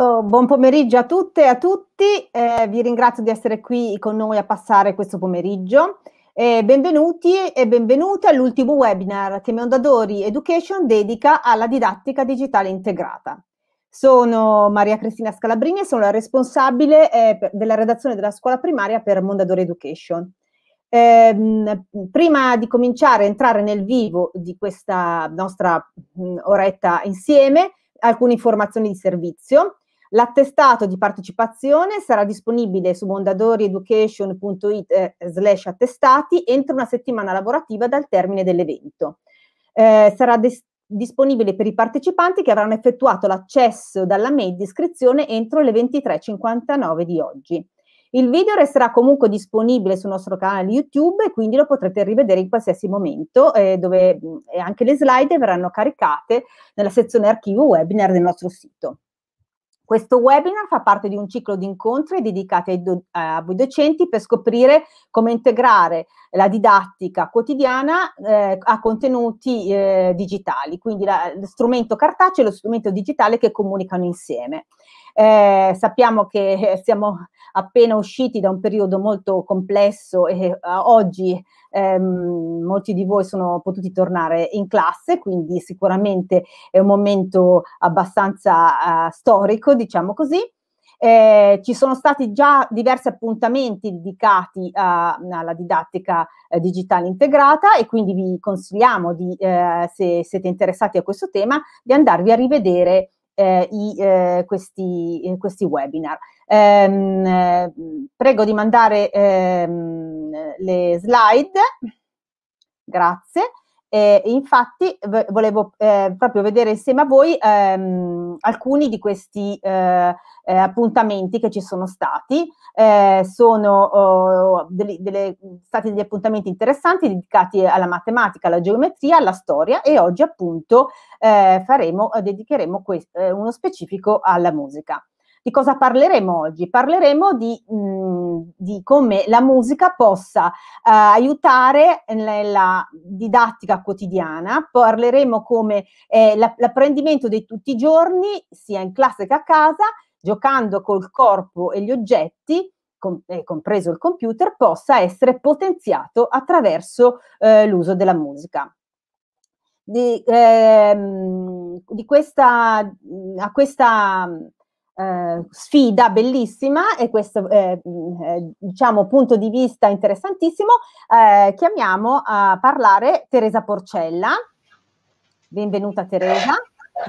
Oh, buon pomeriggio a tutte e a tutti, eh, vi ringrazio di essere qui con noi a passare questo pomeriggio. Eh, benvenuti e benvenute all'ultimo webinar che Mondadori Education dedica alla didattica digitale integrata. Sono Maria Cristina Scalabrini e sono la responsabile eh, della redazione della scuola primaria per Mondadori Education. Eh, prima di cominciare a entrare nel vivo di questa nostra mh, mm, oretta insieme, alcune informazioni di servizio. L'attestato di partecipazione sarà disponibile su mondadorieducation.it eh, slash attestati entro una settimana lavorativa dal termine dell'evento. Eh, sarà des- disponibile per i partecipanti che avranno effettuato l'accesso dalla mail di iscrizione entro le 23.59 di oggi. Il video resterà comunque disponibile sul nostro canale YouTube e quindi lo potrete rivedere in qualsiasi momento, eh, dove mm, anche le slide verranno caricate nella sezione archivo webinar del nostro sito. Questo webinar fa parte di un ciclo di incontri dedicati ai, do- eh, a voi docenti per scoprire come integrare la didattica quotidiana eh, a contenuti eh, digitali, quindi la, lo strumento cartaceo e lo strumento digitale che comunicano insieme. Eh, sappiamo che eh, siamo appena usciti da un periodo molto complesso e eh, oggi ehm, molti di voi sono potuti tornare in classe, quindi sicuramente è un momento abbastanza eh, storico, diciamo così. Eh, ci sono stati già diversi appuntamenti dedicati a, alla didattica eh, digitale integrata e quindi vi consigliamo, di, eh, se siete interessati a questo tema, di andarvi a rivedere eh, i, eh, questi, eh, questi, webinar. Ehm, eh, prego di mandare ehm, le slide, grazie. Eh, infatti volevo eh, proprio vedere insieme a voi ehm, alcuni di questi eh, eh appuntamenti che ci sono stati. Eh, sono oh, delle, delle, stati degli appuntamenti interessanti dedicati alla matematica, alla geometria, alla storia e oggi appunto eh, faremo, dedicheremo questo, uno specifico alla musica. Di cosa parleremo oggi? Parleremo di... Mh, mm, di come la musica possa eh, aiutare nella didattica quotidiana. Parleremo come eh, l'apprendimento di tutti i giorni, sia in classe che a casa, giocando col corpo e gli oggetti, com- eh, compreso il computer, possa essere potenziato attraverso eh, l'uso della musica. Di, ehm, di questa, a questa eh, sfida bellissima e questo eh, mm, eh, diciamo punto di vista interessantissimo eh, chiamiamo a parlare Teresa Porcella benvenuta Teresa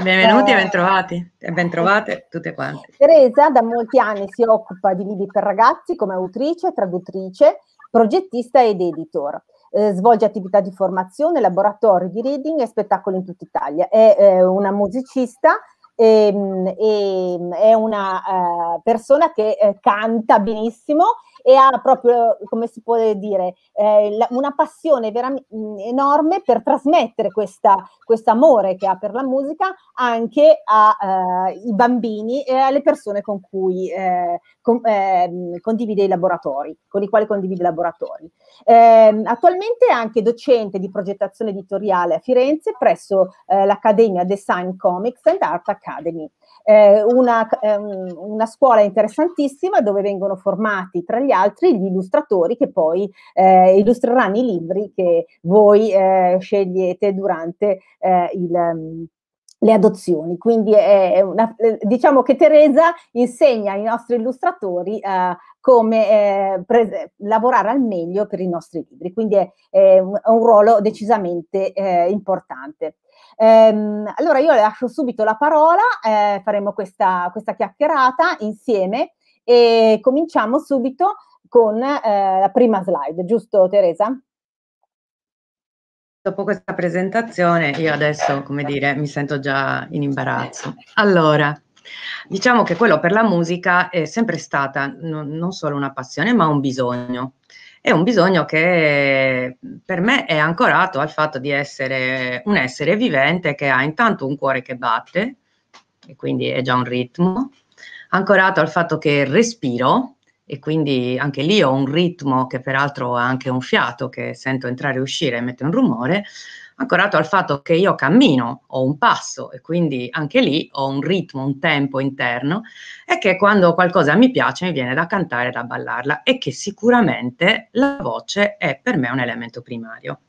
Benvenuti e eh, bentrovati e bentrovate tutte quante. Teresa da molti anni si occupa di libri per ragazzi come autrice, traduttrice, progettista ed editor. Eh, svolge attività di formazione, laboratori di reading e spettacoli in tutta Italia. È eh, una musicista e, ehm, e ehm, è una eh, persona che eh, canta benissimo e ha proprio, come si può dire, eh, la, una passione veram- enorme per trasmettere questo amore che ha per la musica anche ai eh, bambini e alle persone con cui eh, con, ehm, condivide i laboratori, con i quali condivide i laboratori. Ehm, attualmente è anche docente di progettazione editoriale a Firenze presso eh, l'Accademia Design Comics and Art Academy eh, una, ehm, una, scuola interessantissima dove vengono formati tra gli altri gli illustratori che poi eh, illustreranno i libri che voi eh, scegliete durante eh, il mm, le adozioni. Quindi è una, eh, diciamo che Teresa insegna ai nostri illustratori eh, come eh, pre- lavorare al meglio per i nostri libri, quindi è, è un, ruolo decisamente eh, importante. Ehm, allora io le lascio subito la parola, eh, faremo questa, questa, chiacchierata insieme e cominciamo subito con eh, la prima slide, giusto Teresa? Dopo questa presentazione io adesso, come dire, mi sento già in imbarazzo. Allora, diciamo che quello per la musica è sempre stata non solo una passione ma un bisogno è un bisogno che per me è ancorato al fatto di essere un essere vivente che ha intanto un cuore che batte, e quindi è già un ritmo, ancorato al fatto che respiro, e quindi anche lì ho un ritmo che peraltro ha anche un fiato che sento entrare e uscire e mette un rumore, ancorato al fatto che io cammino, ho un passo e quindi anche lì ho un ritmo, un tempo interno e che quando qualcosa mi piace mi viene da cantare, da ballarla e che sicuramente la voce è per me un elemento primario.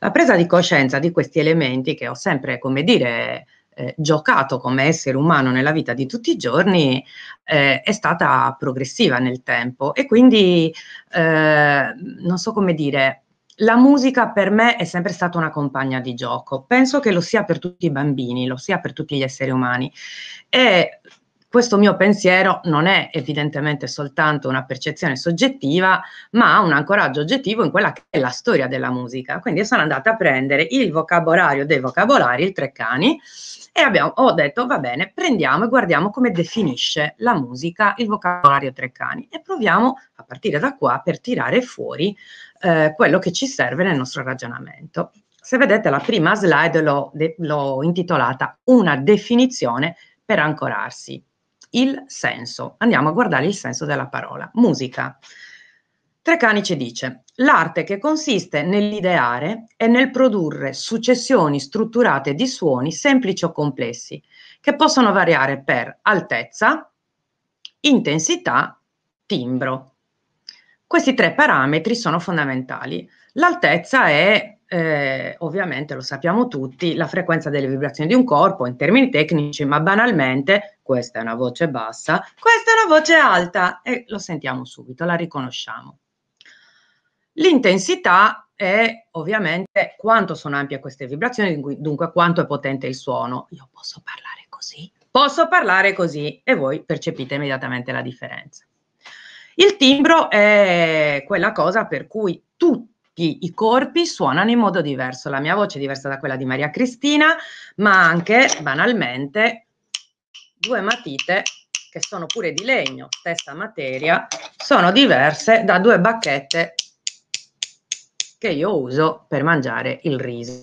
La presa di coscienza di questi elementi che ho sempre, come dire, eh, giocato come essere umano nella vita di tutti i giorni eh, è stata progressiva nel tempo e quindi eh, non so come dire, la musica per me è sempre stata una compagna di gioco, penso che lo sia per tutti i bambini, lo sia per tutti gli esseri umani. E questo mio pensiero non è evidentemente soltanto una percezione soggettiva, ma ha un ancoraggio oggettivo in quella che è la storia della musica. Quindi sono andata a prendere il vocabolario dei vocabolari, il Treccani, e abbiamo, ho detto va bene, prendiamo e guardiamo come definisce la musica il vocabolario Treccani e proviamo a partire da qua per tirare fuori eh, quello che ci serve nel nostro ragionamento. Se vedete la prima slide l'ho, de- l'ho intitolata Una definizione per ancorarsi. Il senso. Andiamo a guardare il senso della parola. Musica. Trecani ci dice, l'arte che consiste nell'ideare e nel produrre successioni strutturate di suoni semplici o complessi, che possono variare per altezza, intensità, timbro. Questi tre parametri sono fondamentali. L'altezza è eh, ovviamente lo sappiamo tutti, la frequenza delle vibrazioni di un corpo in termini tecnici, ma banalmente questa è una voce bassa, questa è una voce alta e lo sentiamo subito, la riconosciamo. L'intensità è ovviamente quanto sono ampie queste vibrazioni, dunque quanto è potente il suono. Io posso parlare così, posso parlare così e voi percepite immediatamente la differenza. Il timbro è quella cosa per cui tutti i corpi suonano in modo diverso. La mia voce è diversa da quella di Maria Cristina, ma anche banalmente due matite che sono pure di legno, stessa materia, sono diverse da due bacchette che io uso per mangiare il riso.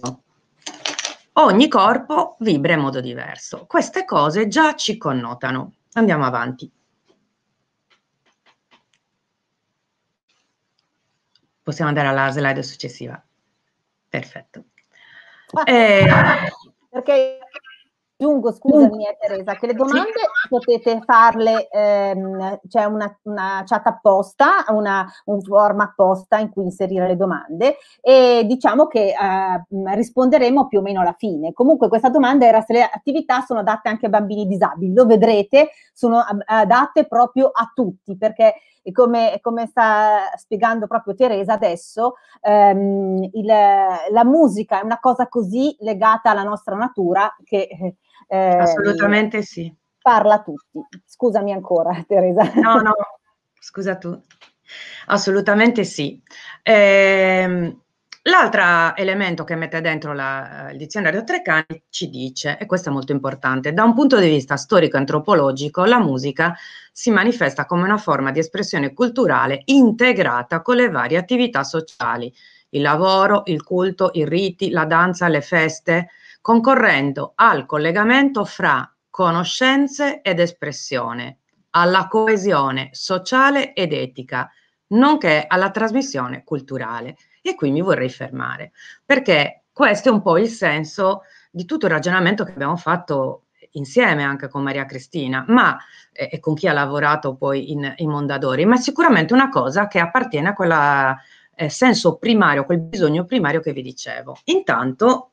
Ogni corpo vibra in modo diverso. Queste cose già ci connotano. Andiamo avanti. possiamo andare alla slide successiva. Perfetto. Ah, eh, perché aggiungo, scusami eh, Teresa, che le domande potete farle, ehm, c'è una, una, chat apposta, una, un form apposta in cui inserire le domande e diciamo che eh, risponderemo più o meno alla fine. Comunque questa domanda era se le attività sono adatte anche a bambini disabili, lo vedrete, sono adatte proprio a tutti perché come, come, sta spiegando proprio Teresa adesso, ehm, il, la musica è una cosa così legata alla nostra natura che... Eh, eh Assolutamente eh, sì parla a tutti. Scusami ancora, Teresa. No, no, scusa tu. Assolutamente sì. Ehm, l'altro elemento che mette dentro la, il dizionario Treccani ci dice, e questo è molto importante, da un punto di vista storico-antropologico la musica si manifesta come una forma di espressione culturale integrata con le varie attività sociali, il lavoro, il culto, i riti, la danza, le feste, concorrendo al collegamento fra conoscenze ed espressione, alla coesione sociale ed etica, nonché alla trasmissione culturale. E qui mi vorrei fermare, perché questo è un po' il senso di tutto il ragionamento che abbiamo fatto insieme anche con Maria Cristina, ma eh, e con chi ha lavorato poi in, in, Mondadori, ma è sicuramente una cosa che appartiene a quel eh, senso primario, quel bisogno primario che vi dicevo. Intanto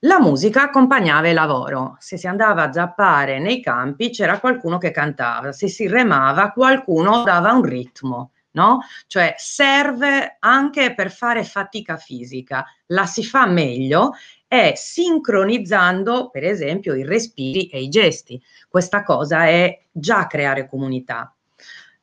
la musica accompagnava il lavoro. Se si andava a zappare nei campi c'era qualcuno che cantava, se si remava qualcuno dava un ritmo, no? Cioè serve anche per fare fatica fisica, la si fa meglio e sincronizzando per esempio i respiri e i gesti. Questa cosa è già creare comunità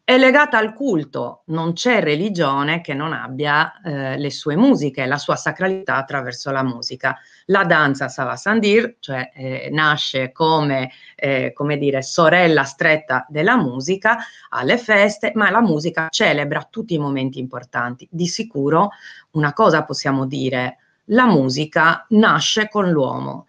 è legata al culto, non c'è religione che non abbia eh, le sue musiche, la sua sacralità attraverso la musica. La danza Savasandir, cioè eh, nasce come, eh, come dire, sorella stretta della musica alle feste, ma la musica celebra tutti i momenti importanti. Di sicuro una cosa possiamo dire, la musica nasce con l'uomo.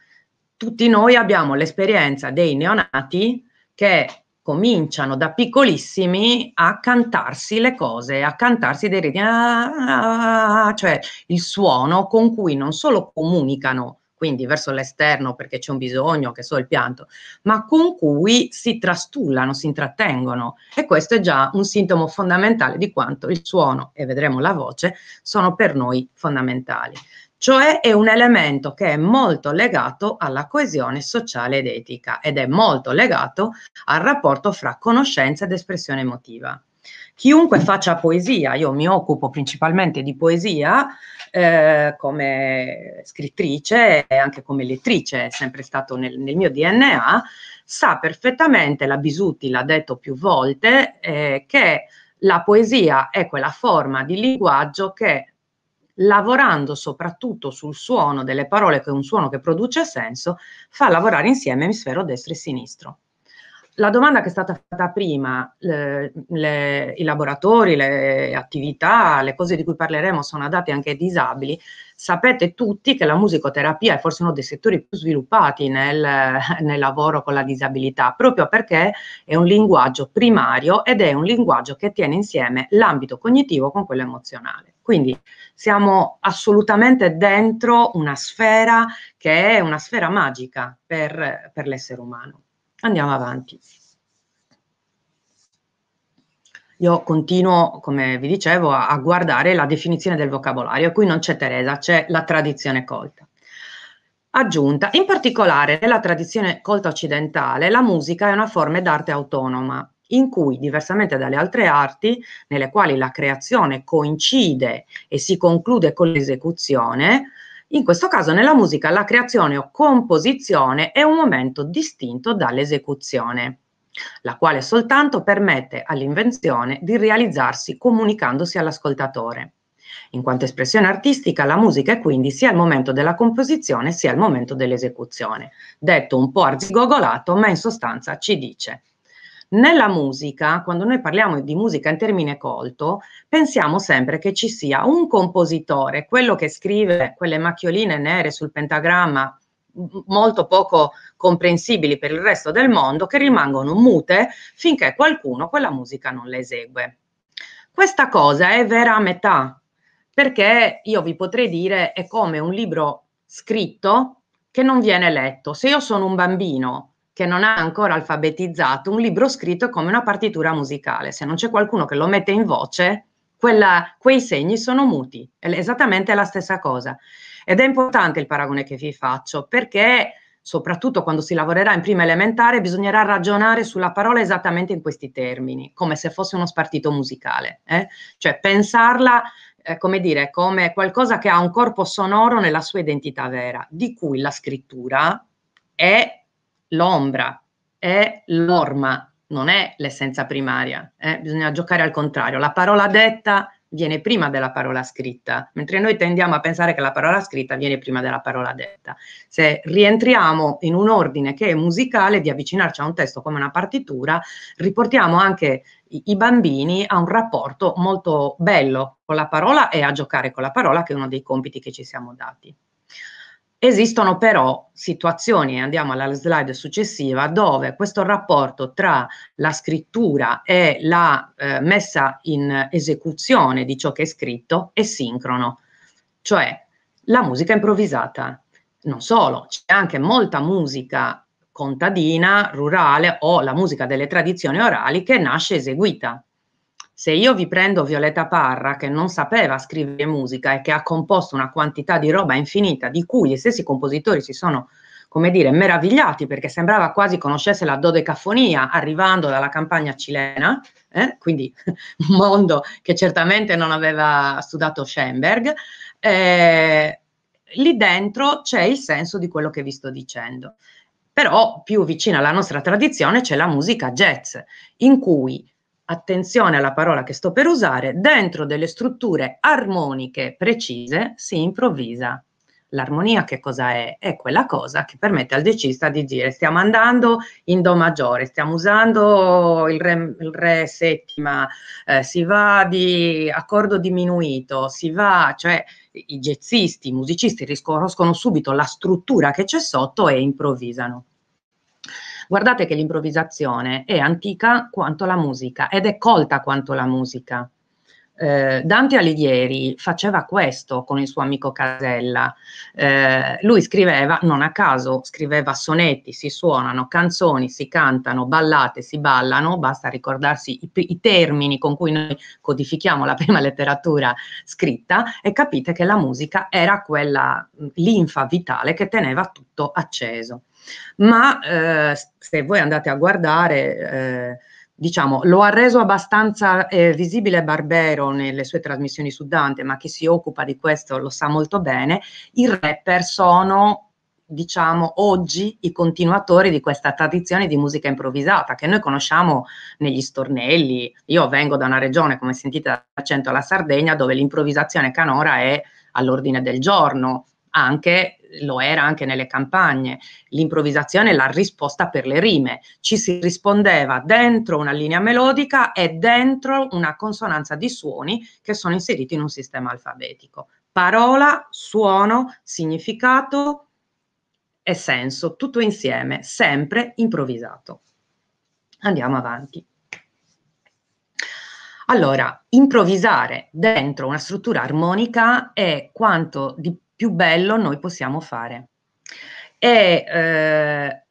Tutti noi abbiamo l'esperienza dei neonati che cominciano da piccolissimi a cantarsi le cose, a cantarsi dei ritmi, ah, cioè il suono con cui non solo comunicano, quindi verso l'esterno perché c'è un bisogno, che so il pianto, ma con cui si trastullano, si intrattengono. E questo è già un sintomo fondamentale di quanto il suono e vedremo la voce sono per noi fondamentali cioè è un elemento che è molto legato alla coesione sociale ed etica ed è molto legato al rapporto fra conoscenza ed espressione emotiva. Chiunque faccia poesia, io mi occupo principalmente di poesia eh, come scrittrice e anche come lettrice, è sempre stato nel, nel mio DNA, sa perfettamente, la Bisuti l'ha detto più volte, eh, che la poesia è quella forma di linguaggio che lavorando soprattutto sul suono delle parole, che è un suono che produce senso, fa lavorare insieme emisfero destro e sinistro. La domanda che è stata fatta prima, le, le, i laboratori, le attività, le cose di cui parleremo sono adatte anche ai disabili. Sapete tutti che la musicoterapia è forse uno dei settori più sviluppati nel, nel lavoro con la disabilità, proprio perché è un linguaggio primario ed è un linguaggio che tiene insieme l'ambito cognitivo con quello emozionale. Quindi siamo assolutamente dentro una sfera che è una sfera magica per, per l'essere umano. Andiamo avanti. Io continuo, come vi dicevo, a, a guardare la definizione del vocabolario. Qui non c'è Teresa, c'è la tradizione colta aggiunta. In particolare, nella tradizione colta occidentale, la musica è una forma d'arte autonoma, in cui, diversamente dalle altre arti, nelle quali la creazione coincide e si conclude con l'esecuzione, in questo caso nella musica la creazione o composizione è un momento distinto dall'esecuzione, la quale soltanto permette all'invenzione di realizzarsi comunicandosi all'ascoltatore. In quanto espressione artistica, la musica è quindi sia il momento della composizione sia il momento dell'esecuzione. Detto un po' arzigogolato, ma in sostanza ci dice nella musica, quando noi parliamo di musica in termine colto, pensiamo sempre che ci sia un compositore, quello che scrive quelle macchioline nere sul pentagramma molto poco comprensibili per il resto del mondo, che rimangono mute finché qualcuno quella musica non la esegue. Questa cosa è vera a metà, perché io vi potrei dire è come un libro scritto che non viene letto. Se io sono un bambino che non ha ancora alfabetizzato un libro scritto come una partitura musicale. Se non c'è qualcuno che lo mette in voce, quella, quei segni sono muti, è esattamente la stessa cosa. Ed è importante il paragone che vi faccio perché soprattutto quando si lavorerà in prima elementare, bisognerà ragionare sulla parola esattamente in questi termini, come se fosse uno spartito musicale, eh? cioè pensarla eh, come dire, come qualcosa che ha un corpo sonoro nella sua identità vera, di cui la scrittura è l'ombra, è l'orma, non è l'essenza primaria. Eh? Bisogna giocare al contrario. La parola detta viene prima della parola scritta, mentre noi tendiamo a pensare che la parola scritta viene prima della parola detta. Se rientriamo in un ordine che è musicale, di avvicinarci a un testo come una partitura, riportiamo anche i bambini a un rapporto molto bello con la parola e a giocare con la parola, che è uno dei compiti che ci siamo dati. Esistono però situazioni, andiamo alla slide successiva, dove questo rapporto tra la scrittura e la eh, messa in esecuzione di ciò che è scritto è sincrono, cioè la musica improvvisata. Non solo, c'è anche molta musica contadina, rurale o la musica delle tradizioni orali che nasce eseguita. Se io vi prendo Violetta Parra, che non sapeva scrivere musica e che ha composto una quantità di roba infinita, di cui gli stessi compositori si sono, come dire, meravigliati perché sembrava quasi conoscesse la dodecafonia arrivando dalla campagna cilena, eh? quindi un mondo che certamente non aveva studiato Schoenberg, eh, lì dentro c'è il senso di quello che vi sto dicendo però più vicina alla nostra tradizione c'è la musica jazz, in cui attenzione alla parola che sto per usare, dentro delle strutture armoniche precise si improvvisa. L'armonia che cosa è? È quella cosa che permette al decista di dire stiamo andando in Do maggiore, stiamo usando il Re, il re settima, eh, si va di accordo diminuito, si va, cioè i jazzisti, i musicisti riconoscono subito la struttura che c'è sotto e improvvisano. Guardate che l'improvvisazione è antica quanto la musica ed è colta quanto la musica. Eh, Dante Alighieri faceva questo con il suo amico Casella. Eh, lui scriveva, non a caso, scriveva sonetti, si suonano, canzoni, si cantano, ballate, si ballano, basta ricordarsi i, i termini con cui noi codifichiamo la prima letteratura scritta e capite che la musica era quella mm, linfa vitale che teneva tutto acceso ma eh, se voi andate a guardare, eh, diciamo, lo ha reso abbastanza eh, visibile Barbero nelle sue trasmissioni su Dante, ma chi si occupa di questo lo sa molto bene, i rapper sono diciamo oggi i continuatori di questa tradizione di musica improvvisata che noi conosciamo negli stornelli. Io vengo da una regione, come sentite dall'accento, la Sardegna, dove l'improvvisazione canora è all'ordine del giorno, anche lo era anche nelle campagne, l'improvvisazione è la risposta per le rime, ci si rispondeva dentro una linea melodica e dentro una consonanza di suoni che sono inseriti in un sistema alfabetico. Parola, suono, significato e senso, tutto insieme, sempre improvvisato. Andiamo avanti. Allora, improvvisare dentro una struttura armonica è quanto di più bello noi possiamo fare. E eh,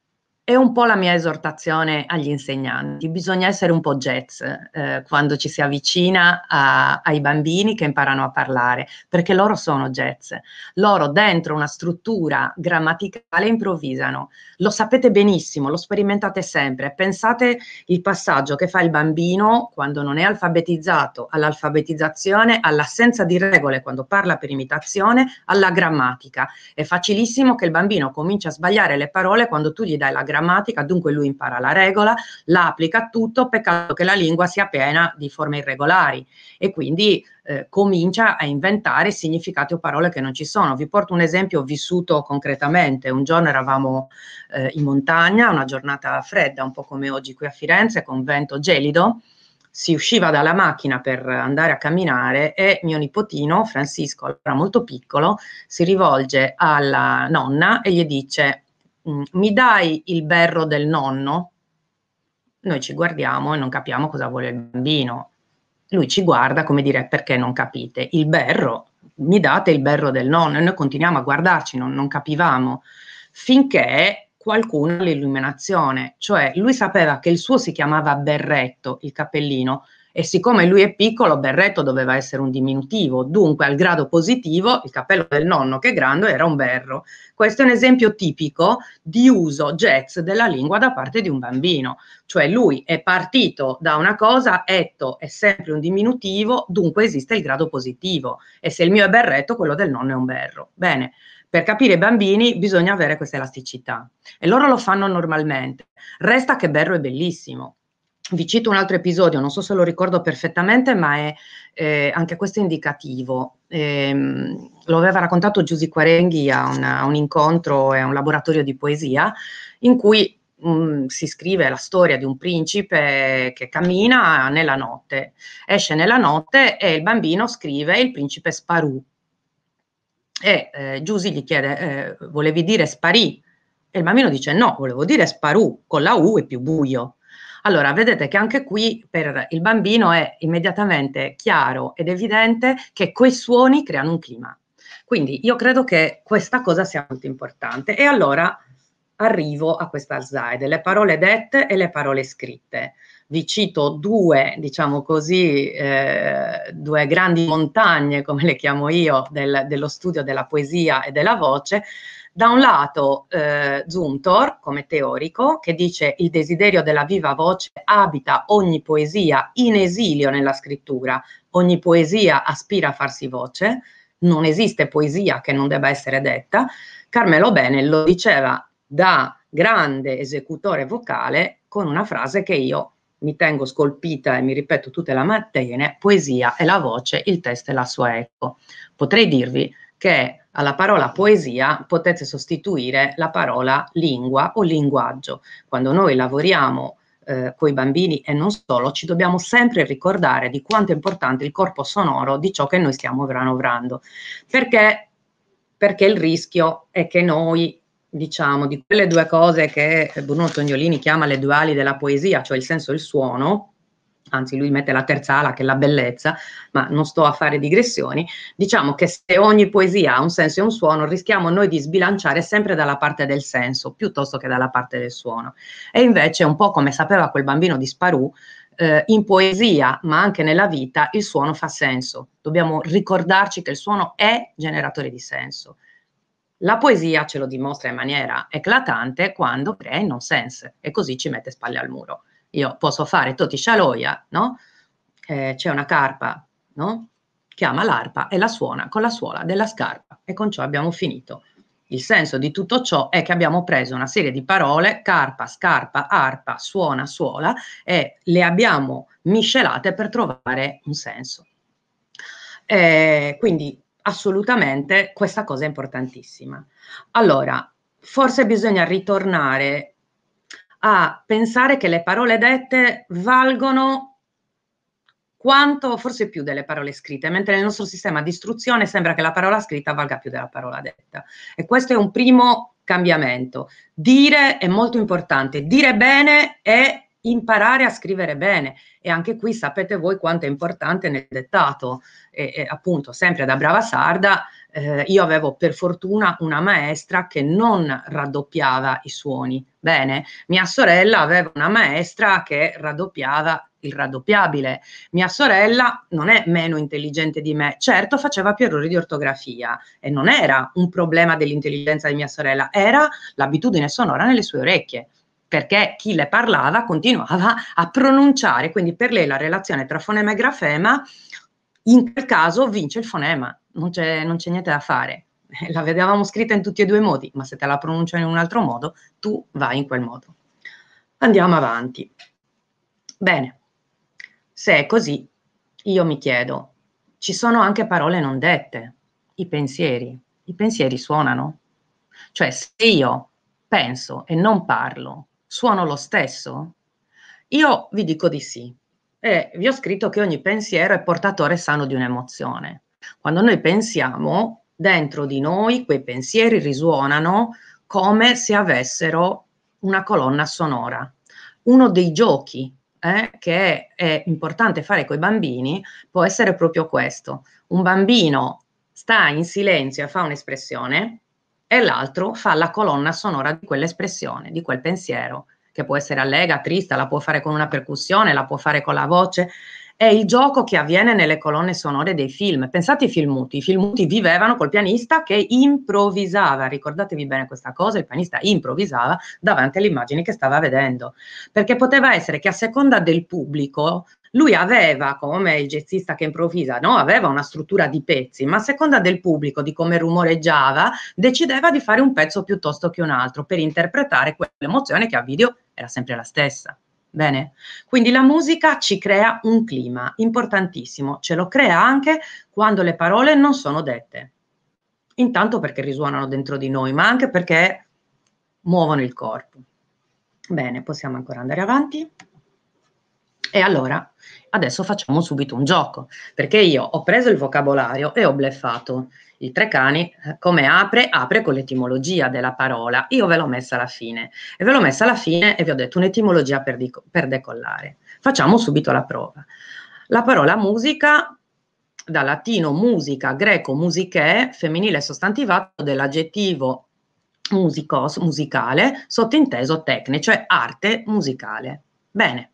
è un po' la mia esortazione agli insegnanti. Bisogna essere un po' jazz eh, quando ci si avvicina a, ai bambini che imparano a parlare, perché loro sono jazz. Loro dentro una struttura grammaticale improvvisano. Lo sapete benissimo, lo sperimentate sempre. Pensate il passaggio che fa il bambino quando non è alfabetizzato, all'alfabetizzazione, all'assenza di regole quando parla per imitazione, alla grammatica. È facilissimo che il bambino cominci a sbagliare le parole quando tu gli dai la grammatica grammatica, dunque lui impara la regola, la applica a tutto, peccato che la lingua sia piena di forme irregolari e quindi eh, comincia a inventare significati o parole che non ci sono. Vi porto un esempio vissuto concretamente. Un giorno eravamo eh, in montagna, una giornata fredda, un po' come oggi qui a Firenze, con vento gelido si usciva dalla macchina per andare a camminare e mio nipotino Francisco, era molto piccolo, si rivolge alla nonna e gli dice Mm, mi dai il berro del nonno? Noi ci guardiamo e non capiamo cosa vuole il bambino. Lui ci guarda come dire perché non capite. Il berro, mi date il berro del nonno e noi continuiamo a guardarci, non, non capivamo, finché qualcuno l'illuminazione, cioè lui sapeva che il suo si chiamava berretto, il cappellino, e siccome lui è piccolo, berretto doveva essere un diminutivo, dunque al grado positivo il cappello del nonno che è grande era un berro. Questo è un esempio tipico di uso jazz della lingua da parte di un bambino, cioè lui è partito da una cosa, etto è sempre un diminutivo, dunque esiste il grado positivo e se il mio è berretto, quello del nonno è un berro. Bene, per capire i bambini bisogna avere questa elasticità e loro lo fanno normalmente. Resta che Berro è bellissimo vi cito un altro episodio, non so se lo ricordo perfettamente, ma è eh, anche questo indicativo. Eh, lo aveva raccontato Giusy Quarenghi a, una, a, un incontro e a un laboratorio di poesia in cui mh, mm, si scrive la storia di un principe che cammina nella notte, esce nella notte e il bambino scrive il principe sparù. E eh, Giusy gli chiede, eh, volevi dire sparì? E il bambino dice no, volevo dire sparù, con la U è più buio. Allora, vedete che anche qui per il bambino è immediatamente chiaro ed evidente che quei suoni creano un clima. Quindi io credo che questa cosa sia molto importante. E allora arrivo a questa slide, le parole dette e le parole scritte. Vi cito due, diciamo così, eh, due grandi montagne, come le chiamo io, del, dello studio della poesia e della voce, da un lato eh, Zumthor come teorico che dice il desiderio della viva voce abita ogni poesia in esilio nella scrittura, ogni poesia aspira a farsi voce, non esiste poesia che non debba essere detta. Carmelo Bene lo diceva da grande esecutore vocale con una frase che io mi tengo scolpita e mi ripeto tutte le mattine, poesia è la voce, il testo è la sua eco. Potrei dirvi che alla parola poesia potete sostituire la parola lingua o linguaggio. Quando noi lavoriamo eh, con i bambini e non solo, ci dobbiamo sempre ricordare di quanto è importante il corpo sonoro di ciò che noi stiamo manovrando. Perché? Perché il rischio è che noi diciamo di quelle due cose che Bruno Tognolini chiama le duali della poesia, cioè il senso e il suono, anzi lui mette la terza ala che è la bellezza, ma non sto a fare digressioni, diciamo che se ogni poesia ha un senso e un suono, rischiamo noi di sbilanciare sempre dalla parte del senso piuttosto che dalla parte del suono. E invece, un po' come sapeva quel bambino di Sparù, eh, in poesia, ma anche nella vita, il suono fa senso. Dobbiamo ricordarci che il suono è generatore di senso. La poesia ce lo dimostra in maniera eclatante quando crea i non sense e così ci mette spalle al muro. Io posso fare Toti scialoia, no? Eh, c'è una carpa, no? Chiama l'arpa e la suona con la suola della scarpa. E con ciò abbiamo finito. Il senso di tutto ciò è che abbiamo preso una serie di parole, carpa, scarpa, arpa, suona, suola, e le abbiamo miscelate per trovare un senso. Eh, quindi assolutamente questa cosa è importantissima. Allora, forse bisogna ritornare a pensare che le parole dette valgono quanto, forse più delle parole scritte, mentre nel nostro sistema di istruzione sembra che la parola scritta valga più della parola detta. E questo è un primo cambiamento. Dire è molto importante, dire bene è imparare a scrivere bene e anche qui sapete voi quanto è importante nel dettato e, e appunto sempre da brava sarda eh, io avevo per fortuna una maestra che non raddoppiava i suoni. Bene, mia sorella aveva una maestra che raddoppiava il raddoppiabile. Mia sorella non è meno intelligente di me, certo faceva più errori di ortografia e non era un problema dell'intelligenza di mia sorella, era l'abitudine sonora nelle sue orecchie perché chi le parlava continuava a pronunciare, quindi per lei la relazione tra fonema e grafema in quel caso vince il fonema, non c'è, non c'è niente da fare. La vedevamo scritta in tutti e due i modi, ma se te la pronuncia in un altro modo, tu vai in quel modo. Andiamo avanti. Bene, se è così, io mi chiedo, ci sono anche parole non dette, i pensieri. I pensieri suonano. Cioè, se io penso e non parlo, suono lo stesso? Io vi dico di sì, e vi ho scritto che ogni pensiero è portatore sano di un'emozione. Quando noi pensiamo, dentro di noi quei pensieri risuonano come se avessero una colonna sonora. Uno dei giochi eh, che è importante fare con i bambini può essere proprio questo. Un bambino sta in silenzio e fa un'espressione e l'altro fa la colonna sonora di quell'espressione, di quel pensiero che può essere allega, trista, la può fare con una percussione, la può fare con la voce, è il gioco che avviene nelle colonne sonore dei film. Pensate ai film muti, i film muti vivevano col pianista che improvvisava, ricordatevi bene questa cosa, il pianista improvvisava davanti alle immagini che stava vedendo, perché poteva essere che a seconda del pubblico lui aveva, come il jazzista che improvvisa, no? aveva una struttura di pezzi, ma a seconda del pubblico, di come rumoreggiava, decideva di fare un pezzo piuttosto che un altro per interpretare quell'emozione che a video era sempre la stessa. Bene? Quindi la musica ci crea un clima importantissimo, ce lo crea anche quando le parole non sono dette. Intanto perché risuonano dentro di noi, ma anche perché muovono il corpo. Bene, possiamo ancora andare avanti. E allora adesso facciamo subito un gioco, perché io ho preso il vocabolario e ho bleffato. I tre cani, eh, come apre? Apre con l'etimologia della parola. Io ve l'ho messa alla fine e ve l'ho messa alla fine e vi ho detto un'etimologia per, per decollare. Facciamo subito la prova. La parola musica, da latino musica, greco musiche, femminile sostantivato dell'aggettivo musicos, musicale, sottinteso tecne, cioè arte musicale. Bene,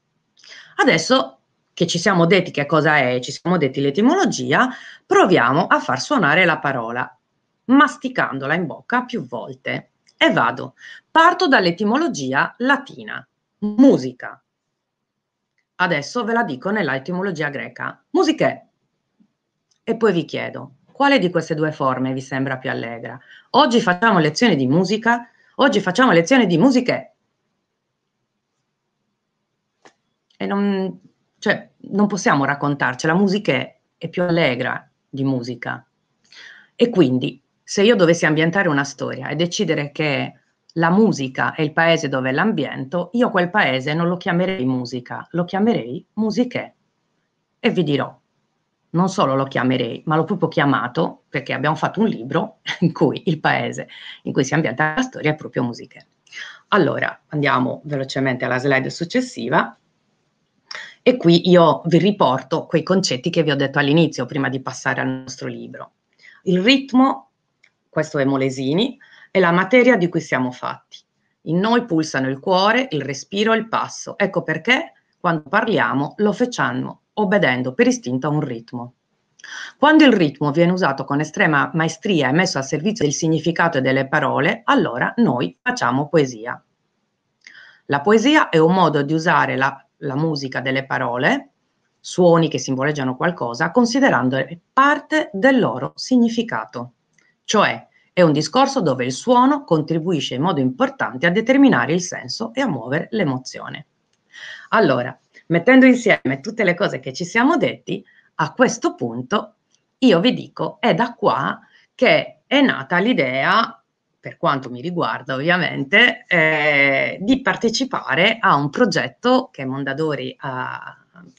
Adesso che ci siamo detti che cosa è, ci siamo detti l'etimologia, proviamo a far suonare la parola masticandola in bocca più volte. E vado. Parto dall'etimologia latina, musica. Adesso ve la dico nell'etimologia greca. Musiche. E poi vi chiedo, quale di queste due forme vi sembra più allegra? Oggi facciamo lezioni di musica, oggi facciamo lezioni di musiche. e non, cioè, non possiamo raccontarcela, la musica è, è più allegra di musica. E quindi, se io dovessi ambientare una storia e decidere che la musica è il paese dove l'ambiento, io quel paese non lo chiamerei musica, lo chiamerei musiche. E vi dirò, non solo lo chiamerei, ma l'ho proprio chiamato perché abbiamo fatto un libro in cui il paese in cui si ambienta la storia è proprio musiche. Allora, andiamo velocemente alla slide successiva. E qui io vi riporto quei concetti che vi ho detto all'inizio, prima di passare al nostro libro. Il ritmo, questo è Molesini, è la materia di cui siamo fatti. In noi pulsano il cuore, il respiro il passo. Ecco perché quando parliamo lo facciamo obbedendo per istinto a un ritmo. Quando il ritmo viene usato con estrema maestria e messo a servizio del significato e delle parole, allora noi facciamo poesia. La poesia è un modo di usare la la musica delle parole, suoni che simboleggiano qualcosa, considerandole parte del loro significato. Cioè, è un discorso dove il suono contribuisce in modo importante a determinare il senso e a muovere l'emozione. Allora, mettendo insieme tutte le cose che ci siamo detti, a questo punto io vi dico, è da qua che è nata l'idea per quanto mi riguarda ovviamente, eh, di partecipare a un progetto che Mondadori ha,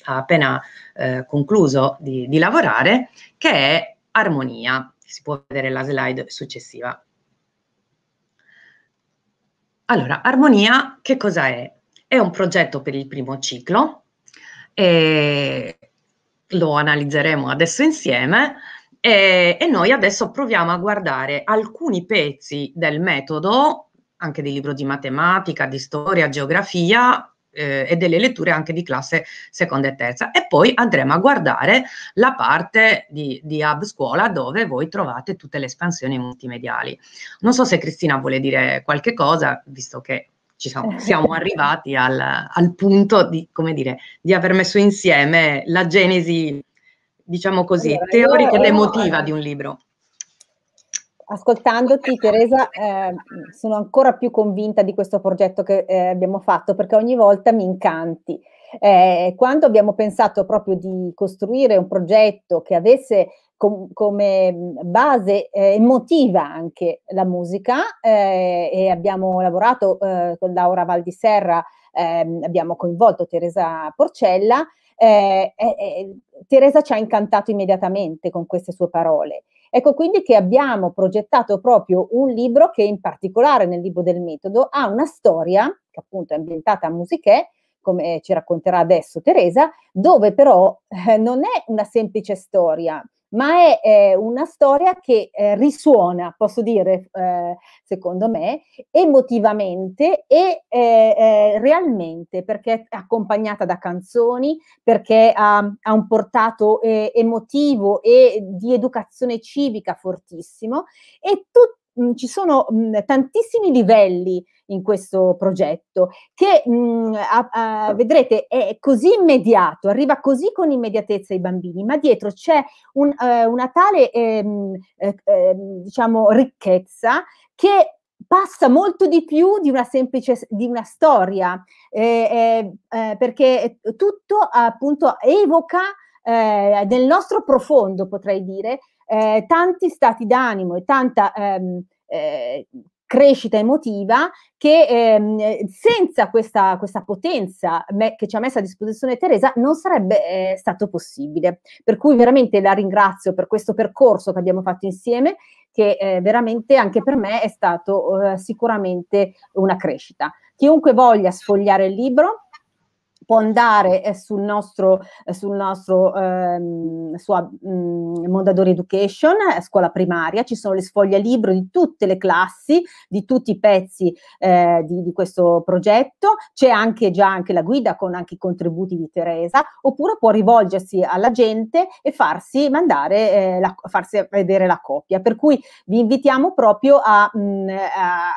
ha appena eh, concluso di, di lavorare, che è Armonia. Si può vedere la slide successiva. Allora, Armonia che cosa è? È un progetto per il primo ciclo, e lo analizzeremo adesso insieme, e, e noi adesso proviamo a guardare alcuni pezzi del metodo, anche del libro di matematica, di storia, geografia, eh, e delle letture anche di classe seconda e terza. E poi andremo a guardare la parte di, di Hub Scuola dove voi trovate tutte le espansioni multimediali. Non so se Cristina vuole dire qualche cosa, visto che siamo, siamo, arrivati al, al punto di, dire, di, aver messo insieme la genesi diciamo così, allora, teorica ed emotiva di un libro. Ascoltandoti Teresa, eh, sono ancora più convinta di questo progetto che eh, abbiamo fatto perché ogni volta mi incanti. Eh, quando abbiamo pensato proprio di costruire un progetto che avesse com- come base eh, emotiva anche la musica eh, e abbiamo lavorato eh, con Laura Valdiserra, ehm, abbiamo coinvolto Teresa Porcella, eh, eh, eh, Teresa ci ha incantato immediatamente con queste sue parole. Ecco quindi che abbiamo progettato proprio un libro che in particolare nel libro del metodo ha una storia, che appunto è ambientata a musiche, come ci racconterà adesso Teresa, dove però eh, non è una semplice storia, ma è, è una storia che eh, risuona, posso dire, eh, secondo me, emotivamente e eh, eh realmente, perché è accompagnata da canzoni, perché ha, ha un portato eh, emotivo e di educazione civica fortissimo e tutto mh, mm, ci sono mh, mm, tantissimi livelli in questo progetto che mh, mm, a, a, vedrete è così immediato, arriva così con immediatezza ai bambini, ma dietro c'è un, eh, una tale ehm, eh, eh, diciamo ricchezza che passa molto di più di una semplice di una storia, eh, eh, eh, perché tutto appunto evoca eh, nel nostro profondo, potrei dire, eh, tanti stati d'animo e tanta ehm, eh, crescita emotiva che ehm, senza questa, questa potenza me, che ci ha messo a disposizione Teresa non sarebbe eh, stato possibile. Per cui veramente la ringrazio per questo percorso che abbiamo fatto insieme, che eh, veramente anche per me è stato eh, sicuramente una crescita. Chiunque voglia sfogliare il libro, può andare eh, sul nostro, eh, sul nostro ehm, su, ehm, mm, Mondadori Education, eh, scuola primaria, ci sono le sfoglie libro di tutte le classi, di tutti i pezzi eh, di, di, questo progetto, c'è anche già anche la guida con anche i contributi di Teresa, oppure può rivolgersi alla gente e farsi mandare, eh, la, farsi vedere la copia. Per cui vi invitiamo proprio a, mh, mm, a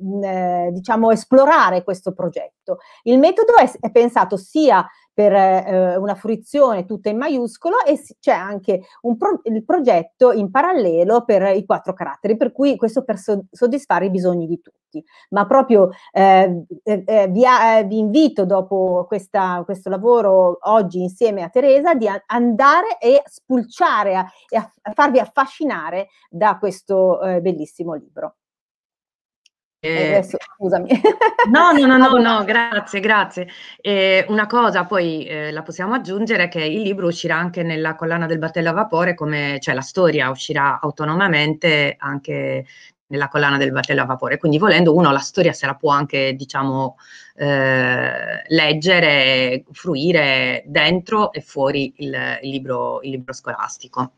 mh, eh, diciamo, esplorare questo progetto. Il metodo è, è pensato sia per eh, una fruizione tutta in maiuscolo e c'è anche pro il progetto in parallelo per i quattro caratteri, per cui questo per so soddisfare i bisogni di tutti. Ma proprio eh, eh, eh vi, eh, vi, invito dopo questa, questo lavoro oggi insieme a Teresa di a andare e spulciare a e a farvi affascinare da questo bellissimo libro. Eh, adesso, scusami. No, no, no, no, no grazie, grazie. Eh, una cosa poi eh, la possiamo aggiungere è che il libro uscirà anche nella collana del battello a vapore, come, cioè la storia uscirà autonomamente anche nella collana del battello a vapore, quindi volendo uno la storia se la può anche, diciamo, eh, leggere, fruire dentro e fuori il, il, libro, il libro scolastico.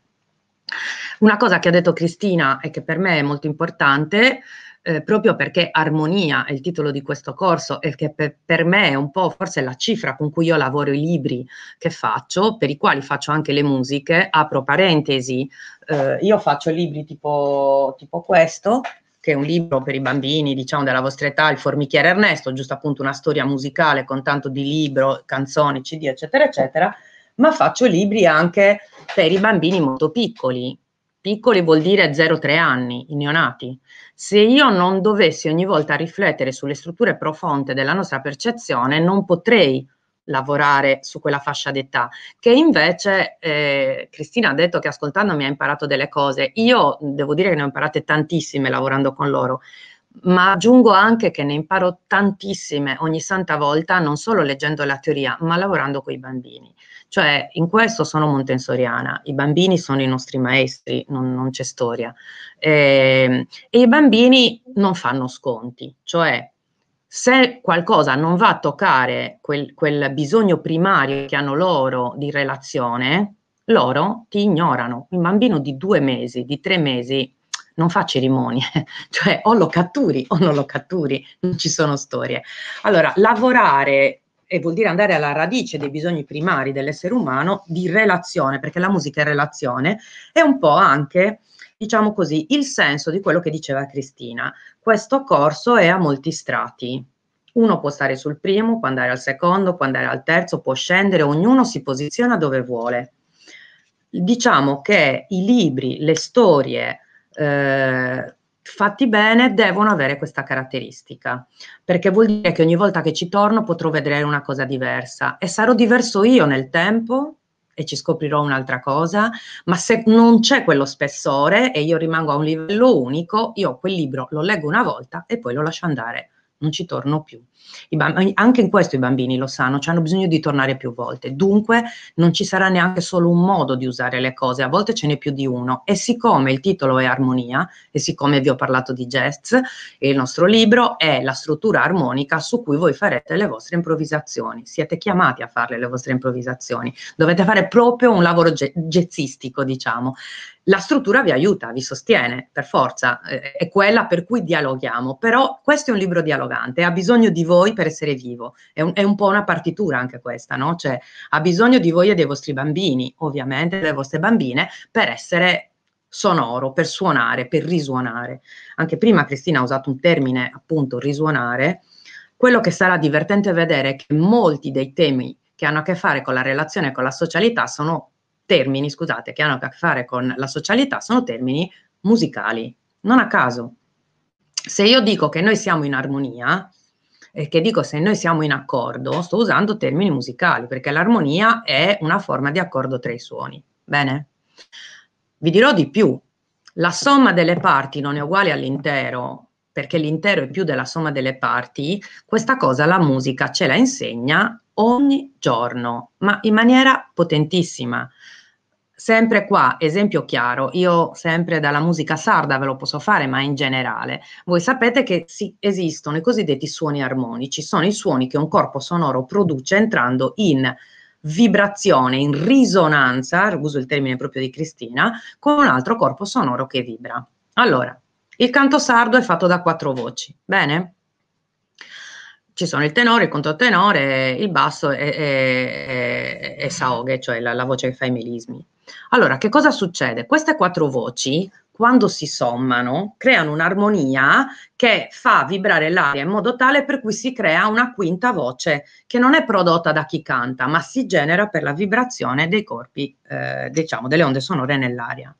Una cosa che ha detto Cristina e che per me è molto importante eh, proprio perché armonia è il titolo di questo corso e che per, per, me è un po' forse la cifra con cui io lavoro i libri che faccio, per i quali faccio anche le musiche, apro parentesi, eh, io faccio libri tipo, tipo questo, che è un libro per i bambini, diciamo, della vostra età, Il formichiere Ernesto, giusto appunto una storia musicale con tanto di libro, canzoni, CD, eccetera, eccetera, ma faccio libri anche per i bambini molto piccoli, piccoli vuol dire 0-3 anni, i neonati. Se io non dovessi ogni volta riflettere sulle strutture profonde della nostra percezione, non potrei lavorare su quella fascia d'età, che invece eh, Cristina ha detto che ascoltandomi ha imparato delle cose. Io devo dire che ne ho imparate tantissime lavorando con loro, ma aggiungo anche che ne imparo tantissime ogni santa volta, non solo leggendo la teoria, ma lavorando con i bambini. Cioè, in questo sono montensoriana, i bambini sono i nostri maestri, non, non c'è storia. Eh, e i bambini non fanno sconti, cioè se qualcosa non va a toccare quel, quel bisogno primario che hanno loro di relazione, loro ti ignorano. Un bambino di due mesi, di tre mesi, non fa cerimonie, cioè o lo catturi o non lo catturi, non ci sono storie. Allora, lavorare e vuol dire andare alla radice dei bisogni primari dell'essere umano di relazione, perché la musica è relazione, è un po' anche, diciamo così, il senso di quello che diceva Cristina. Questo corso è a molti strati. Uno può stare sul primo, può andare al secondo, può andare al terzo, può scendere, ognuno si posiziona dove vuole. Diciamo che i libri, le storie, eh, fatti bene devono avere questa caratteristica, perché vuol dire che ogni volta che ci torno potrò vedere una cosa diversa e sarò diverso io nel tempo e ci scoprirò un'altra cosa, ma se non c'è quello spessore e io rimango a un livello unico, io quel libro lo leggo una volta e poi lo lascio andare, non ci torno più. Bambini, anche in questo i bambini lo sanno, cioè hanno bisogno di tornare più volte. Dunque non ci sarà neanche solo un modo di usare le cose, a volte ce n'è più di uno. E siccome il titolo è armonia, e siccome vi ho parlato di jazz, il nostro libro è la struttura armonica su cui voi farete le vostre improvvisazioni. Siete chiamati a farle le vostre improvvisazioni. Dovete fare proprio un lavoro jazzistico, diciamo la struttura vi aiuta, vi sostiene per forza, eh, è quella per cui dialoghiamo, però questo è un libro dialogante, ha bisogno di voi voi per essere vivo. È un, è un po' una partitura anche questa, no? Cioè, ha bisogno di voi e dei vostri bambini, ovviamente, delle vostre bambine, per essere sonoro, per suonare, per risuonare. Anche prima Cristina ha usato un termine, appunto, risuonare. Quello che sarà divertente vedere è che molti dei temi che hanno a che fare con la relazione e con la socialità sono termini, scusate, che hanno a che fare con la socialità, sono termini musicali, non a caso. Se io dico che noi siamo in armonia, eh, che dico se noi siamo in accordo, sto usando termini musicali, perché l'armonia è una forma di accordo tra i suoni. Bene? Vi dirò di più, la somma delle parti non è uguale all'intero, perché l'intero è più della somma delle parti, questa cosa la musica ce la insegna ogni giorno, ma in maniera potentissima sempre qua, esempio chiaro, io sempre dalla musica sarda ve lo posso fare, ma in generale, voi sapete che sì, esistono i cosiddetti suoni armonici, sono i suoni che un corpo sonoro produce entrando in vibrazione, in risonanza, uso il termine proprio di Cristina, con un altro corpo sonoro che vibra. Allora, il canto sardo è fatto da quattro voci, bene? ci sono il tenore, il controtenore, il basso e, e, e, e saoghe, cioè la, la, voce che fa i melismi. Allora, che cosa succede? Queste quattro voci, quando si sommano, creano un'armonia che fa vibrare l'aria in modo tale per cui si crea una quinta voce che non è prodotta da chi canta, ma si genera per la vibrazione dei corpi, eh, diciamo, delle onde sonore nell'aria.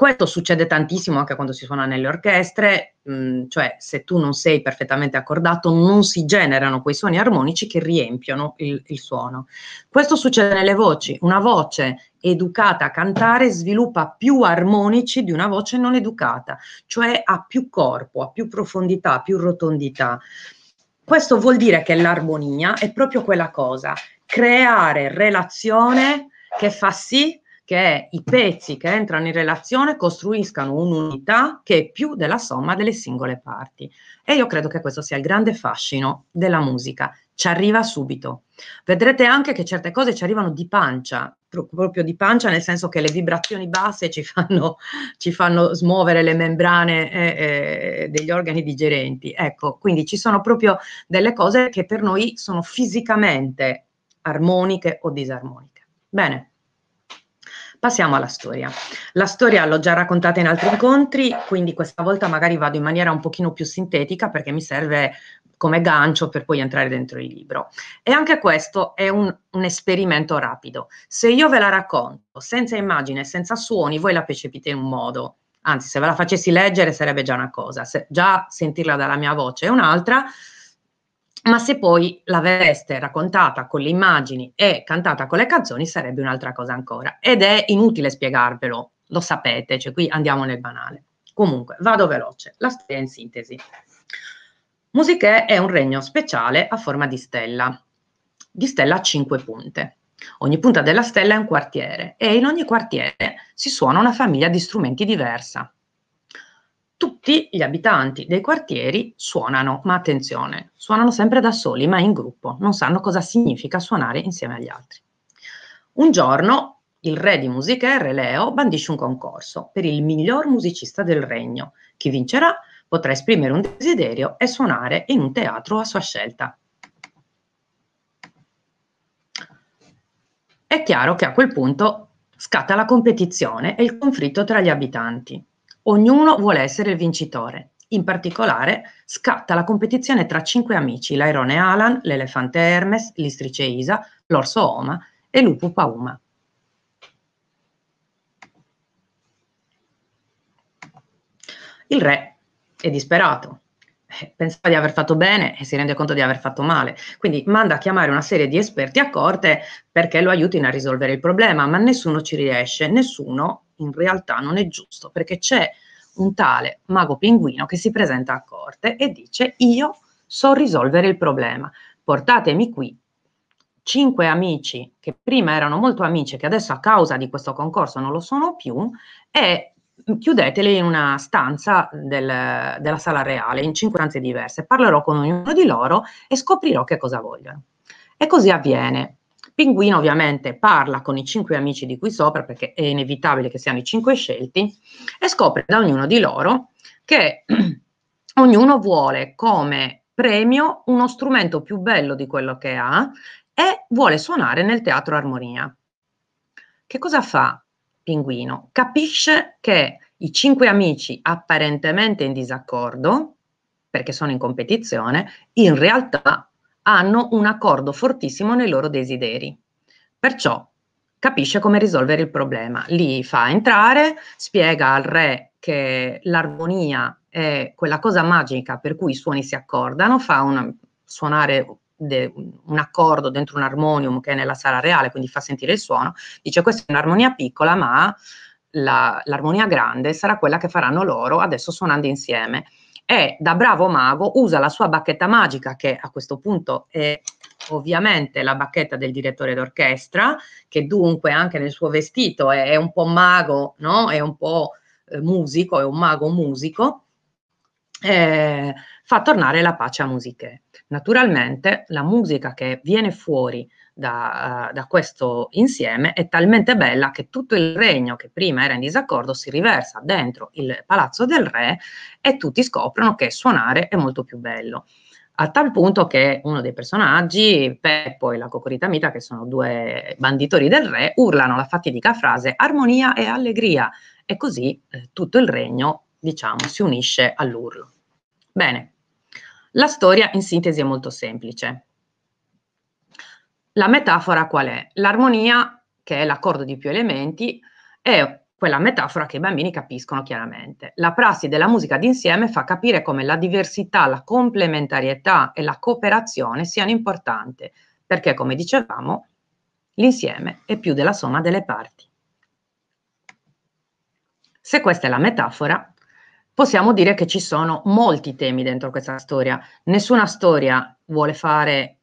Questo succede tantissimo anche quando si suona nelle orchestre, mh, mm, cioè se tu non sei perfettamente accordato non si generano quei suoni armonici che riempiono il, il suono. Questo succede nelle voci, una voce educata a cantare sviluppa più armonici di una voce non educata, cioè ha più corpo, ha più profondità, più rotondità. Questo vuol dire che l'armonia è proprio quella cosa, creare relazione che fa sì che i pezzi che entrano in relazione costruiscano un'unità che è più della somma delle singole parti. E io credo che questo sia il grande fascino della musica. Ci arriva subito. Vedrete anche che certe cose ci arrivano di pancia, proprio di pancia, nel senso che le vibrazioni basse ci fanno, ci fanno smuovere le membrane eh, eh, degli organi digerenti. Ecco, quindi ci sono proprio delle cose che per noi sono fisicamente armoniche o disarmoniche. Bene. Passiamo alla storia. La storia l'ho già raccontata in altri incontri, quindi questa volta magari vado in maniera un pochino più sintetica perché mi serve come gancio per poi entrare dentro il libro. E anche questo è un, un esperimento rapido. Se io ve la racconto senza immagine, senza suoni, voi la percepite in un modo. Anzi, se ve la facessi leggere sarebbe già una cosa, se, già sentirla dalla mia voce è un'altra ma se poi l'aveste raccontata con le immagini e cantata con le canzoni sarebbe un'altra cosa ancora. Ed è inutile spiegarvelo, lo sapete, cioè qui andiamo nel banale. Comunque, vado veloce, la storia in sintesi. Musiche è un regno speciale a forma di stella, di stella a cinque punte. Ogni punta della stella è un quartiere e in ogni quartiere si suona una famiglia di strumenti diversa tutti gli abitanti dei quartieri suonano, ma attenzione, suonano sempre da soli, ma in gruppo, non sanno cosa significa suonare insieme agli altri. Un giorno il re di musica, re Leo, bandisce un concorso per il miglior musicista del regno. Chi vincerà potrà esprimere un desiderio e suonare in un teatro a sua scelta. È chiaro che a quel punto scatta la competizione e il conflitto tra gli abitanti. Ognuno vuole essere il vincitore. In particolare scatta la competizione tra cinque amici, l'airone Alan, l'elefante Hermes, l'istrice Isa, l'orso Oma e l'upo Pauma. Il re è disperato, eh, pensa di aver fatto bene e si rende conto di aver fatto male. Quindi manda a chiamare una serie di esperti a corte perché lo aiutino a risolvere il problema, ma nessuno ci riesce, nessuno in realtà non è giusto perché c'è un tale mago pinguino che si presenta a corte e dice io so risolvere il problema, portatemi qui cinque amici che prima erano molto amici che adesso a causa di questo concorso non lo sono più e chiudeteli in una stanza del, della sala reale, in cinque stanze diverse. Parlerò con ognuno di loro e scoprirò che cosa vogliono. E così avviene. Pinguino ovviamente parla con i cinque amici di qui sopra, perché è inevitabile che siano i cinque scelti, e scopre da ognuno di loro che ognuno vuole come premio uno strumento più bello di quello che ha e vuole suonare nel teatro armonia. Che cosa fa Pinguino? Capisce che i cinque amici apparentemente in disaccordo, perché sono in competizione, in realtà hanno un accordo fortissimo nei loro desideri. Perciò capisce come risolvere il problema. Li fa entrare, spiega al re che l'armonia è quella cosa magica per cui i suoni si accordano, fa una, suonare de, un accordo dentro un armonium che è nella sala reale, quindi fa sentire il suono, dice questa è un'armonia piccola ma la, l'armonia grande sarà quella che faranno loro adesso suonando insieme e da bravo mago usa la sua bacchetta magica, che a questo punto è ovviamente la bacchetta del direttore d'orchestra, che dunque anche nel suo vestito è, è un po' mago, no? è un po' eh, musico, è un mago musico. Eh, fa tornare la pace a musiche. Naturalmente la musica che viene fuori da, uh, da, questo insieme è talmente bella che tutto il regno che prima era in disaccordo si riversa dentro il palazzo del re e tutti scoprono che suonare è molto più bello. A tal punto che uno dei personaggi, Peppo e la Cocorita Mita, che sono due banditori del re, urlano la fatidica frase armonia e allegria e così eh, tutto il regno, diciamo, si unisce all'urlo. Bene, la storia in sintesi è molto semplice. La metafora qual è? L'armonia, che è l'accordo di più elementi, è quella metafora che i bambini capiscono chiaramente. La prassi della musica d'insieme fa capire come la diversità, la complementarietà e la cooperazione siano importanti, perché come dicevamo, l'insieme è più della somma delle parti. Se questa è la metafora, possiamo dire che ci sono molti temi dentro questa storia. Nessuna storia vuole fare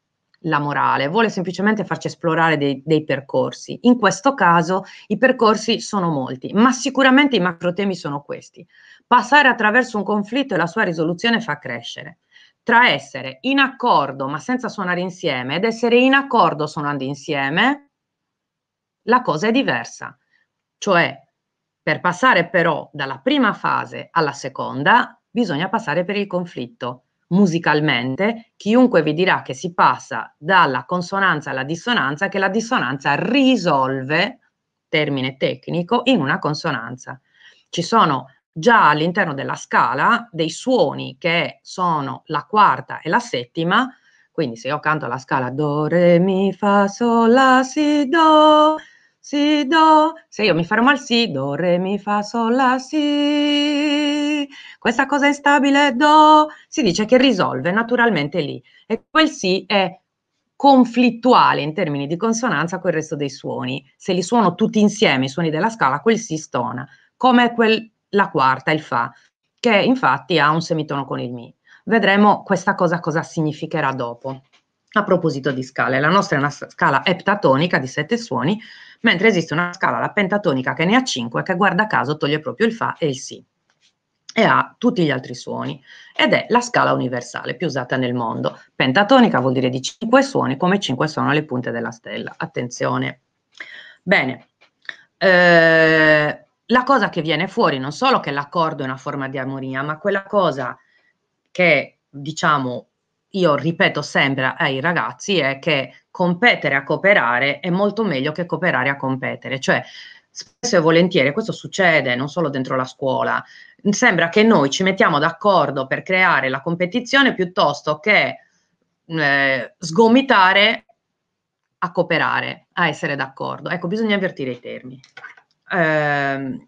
la morale, vuole semplicemente farci esplorare dei, dei, percorsi. In questo caso i percorsi sono molti, ma sicuramente i macro temi sono questi. Passare attraverso un conflitto e la sua risoluzione fa crescere. Tra essere in accordo ma senza suonare insieme ed essere in accordo suonando insieme, la cosa è diversa. Cioè, per passare però dalla prima fase alla seconda, bisogna passare per il conflitto musicalmente, chiunque vi dirà che si passa dalla consonanza alla dissonanza, che la dissonanza risolve, termine tecnico, in una consonanza. Ci sono già all'interno della scala dei suoni che sono la quarta e la settima, quindi se io canto la scala do, re, mi, fa, sol, la, si, do, si, do, se io mi fermo al si, do, re, mi, fa, sol, la, si, questa cosa instabile, do, si dice che risolve naturalmente lì. E quel si è conflittuale in termini di consonanza con il resto dei suoni. Se li suono tutti insieme, i suoni della scala, quel si stona, come quel, la quarta, il fa, che infatti ha un semitono con il mi. Vedremo questa cosa cosa significherà dopo. A proposito di scale, la nostra è una scala eptatonica di sette suoni, mentre esiste una scala, la pentatonica, che ne ha 5, che guarda caso toglie proprio il Fa e il Si e ha tutti gli altri suoni ed è la scala universale più usata nel mondo. Pentatonica vuol dire di 5 suoni come 5 sono le punte della stella. Attenzione. Bene. Eh, la cosa che viene fuori non solo che l'accordo è una forma di armonia, ma quella cosa che diciamo io ripeto sempre ai ragazzi è che competere a cooperare è molto meglio che cooperare a competere, cioè spesso e volentieri, questo succede non solo dentro la scuola, sembra che noi ci mettiamo d'accordo per creare la competizione piuttosto che eh, sgomitare a cooperare, a essere d'accordo. Ecco, bisogna avvertire i termini. Eh,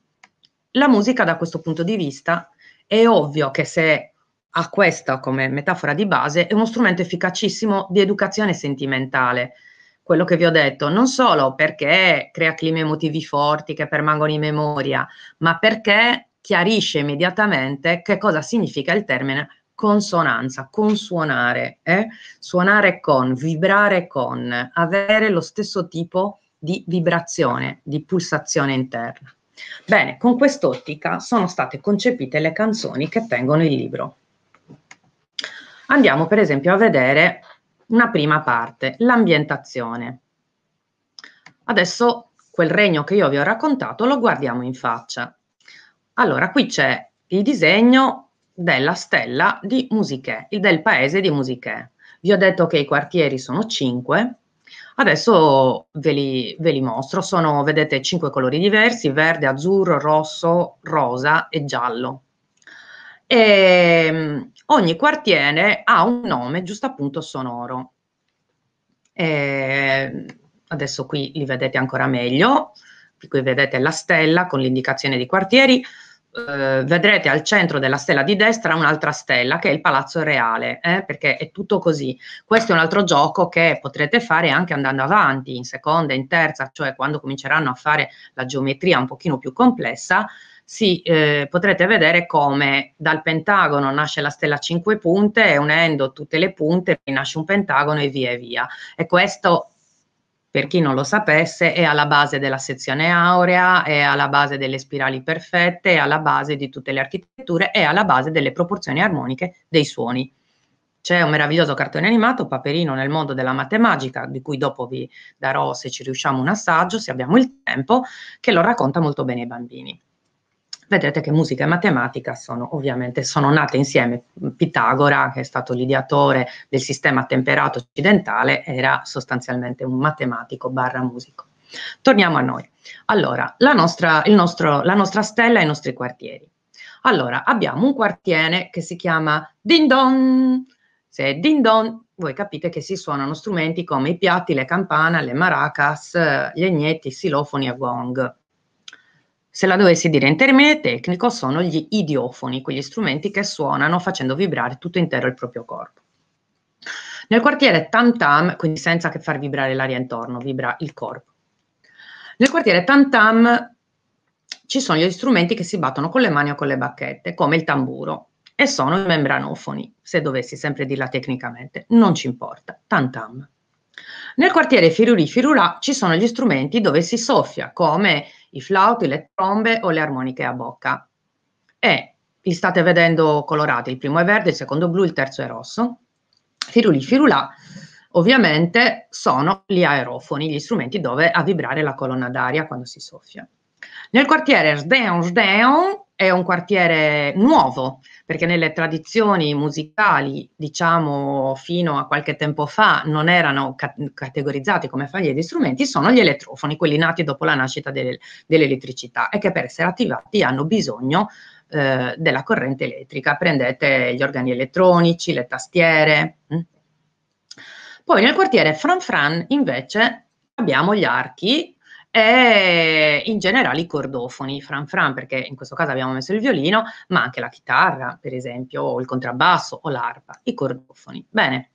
la musica da questo punto di vista è ovvio che se ha questa come metafora di base, è uno strumento efficacissimo di educazione sentimentale. Quello che vi ho detto, non solo perché crea climi emotivi forti che permangono in memoria, ma perché chiarisce immediatamente che cosa significa il termine consonanza, consuonare, eh? suonare con, vibrare con, avere lo stesso tipo di vibrazione, di pulsazione interna. Bene, con quest'ottica sono state concepite le canzoni che tengono il libro. Andiamo per esempio a vedere una prima parte, l'ambientazione. Adesso quel regno che io vi ho raccontato lo guardiamo in faccia. Allora, qui c'è il disegno della stella di Musichè, del paese di Musichè. Vi ho detto che i quartieri sono cinque, Adesso ve li, ve li, mostro, sono, vedete, cinque colori diversi, verde, azzurro, rosso, rosa e giallo. E ehm, ogni quartiere ha un nome giusto appunto sonoro. E ehm, adesso qui li vedete ancora meglio, qui vedete la stella con l'indicazione di quartieri, eh, vedrete al centro della stella di destra un'altra stella che è il Palazzo Reale, eh, perché è tutto così. Questo è un altro gioco che potrete fare anche andando avanti, in seconda, in terza, cioè quando cominceranno a fare la geometria un pochino più complessa, sì, eh, potrete vedere come dal pentagono nasce la stella a cinque punte e unendo tutte le punte nasce un pentagono e via e via. E questo per chi non lo sapesse, è alla base della sezione aurea, è alla base delle spirali perfette, è alla base di tutte le architetture, è alla base delle proporzioni armoniche dei suoni. C'è un meraviglioso cartone animato, Paperino nel mondo della matematica, di cui dopo vi darò, se ci riusciamo, un assaggio, se abbiamo il tempo, che lo racconta molto bene ai bambini vedrete che musica e matematica sono ovviamente sono nate insieme. Pitagora, che è stato l'ideatore del sistema temperato occidentale, era sostanzialmente un matematico barra musico. Torniamo a noi. Allora, la nostra, nostro, la nostra stella e i nostri quartieri. Allora, abbiamo un quartiere che si chiama Din Don. Se Din Don, voi capite che si suonano strumenti come i piatti, le campane, le maracas, eh, gli agnetti, i silofoni e gong. Se la dovessi dire in termine tecnico, sono gli idiofoni, quegli strumenti che suonano facendo vibrare tutto intero il proprio corpo. Nel quartiere Tam Tam, quindi senza che far vibrare l'aria intorno, vibra il corpo. Nel quartiere Tam Tam ci sono gli strumenti che si battono con le mani o con le bacchette, come il tamburo, e sono i membranofoni, se dovessi sempre dirla tecnicamente, non ci importa, Tam Tam. Nel quartiere Firuri Firurà ci sono gli strumenti dove si soffia, come i flauti, le trombe o le armoniche a bocca. E li state vedendo colorati, il primo è verde, il secondo blu, il terzo è rosso. Firuli firulà ovviamente sono gli aerofoni, gli strumenti dove a vibrare la colonna d'aria quando si soffia. Nel quartiere Sdeon Sdeon è un quartiere nuovo, perché nelle tradizioni musicali, diciamo fino a qualche tempo fa, non erano ca- categorizzati come famiglie di strumenti, sono gli elettrofoni, quelli nati dopo la nascita del- dell'elettricità e che per essere attivati hanno bisogno eh, della corrente elettrica. Prendete gli organi elettronici, le tastiere. Mh? Hm? Poi nel quartiere Fran Fran invece abbiamo gli archi e in generale i cordofoni, fran fran, perché in questo caso abbiamo messo il violino, ma anche la chitarra, per esempio, o il contrabbasso o l'arpa, i cordofoni. Bene.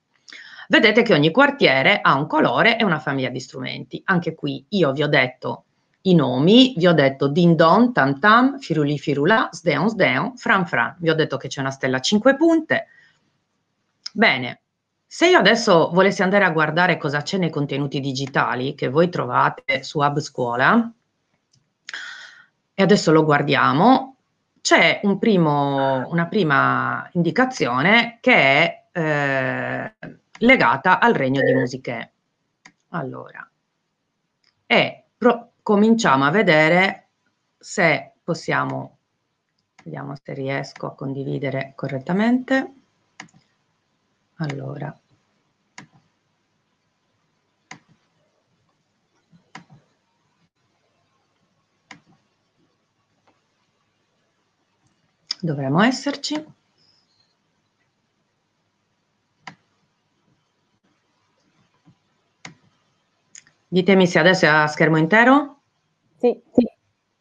Vedete che ogni quartiere ha un colore e una famiglia di strumenti. Anche qui io vi ho detto i nomi, vi ho detto din don, tam tam, firuli firula, sdeon sdeon, fran fran. Vi ho detto che c'è una stella a cinque punte. Bene, se io adesso volessi andare a guardare cosa c'è nei contenuti digitali che voi trovate su Hub Scuola, e adesso lo guardiamo, c'è un una prima indicazione che è eh, legata al regno di Musiche. Allora, e pro- cominciamo a vedere se possiamo, vediamo se riesco a condividere correttamente. Allora, Dovremmo esserci. Ditemi se adesso è a schermo intero. Sì. sì.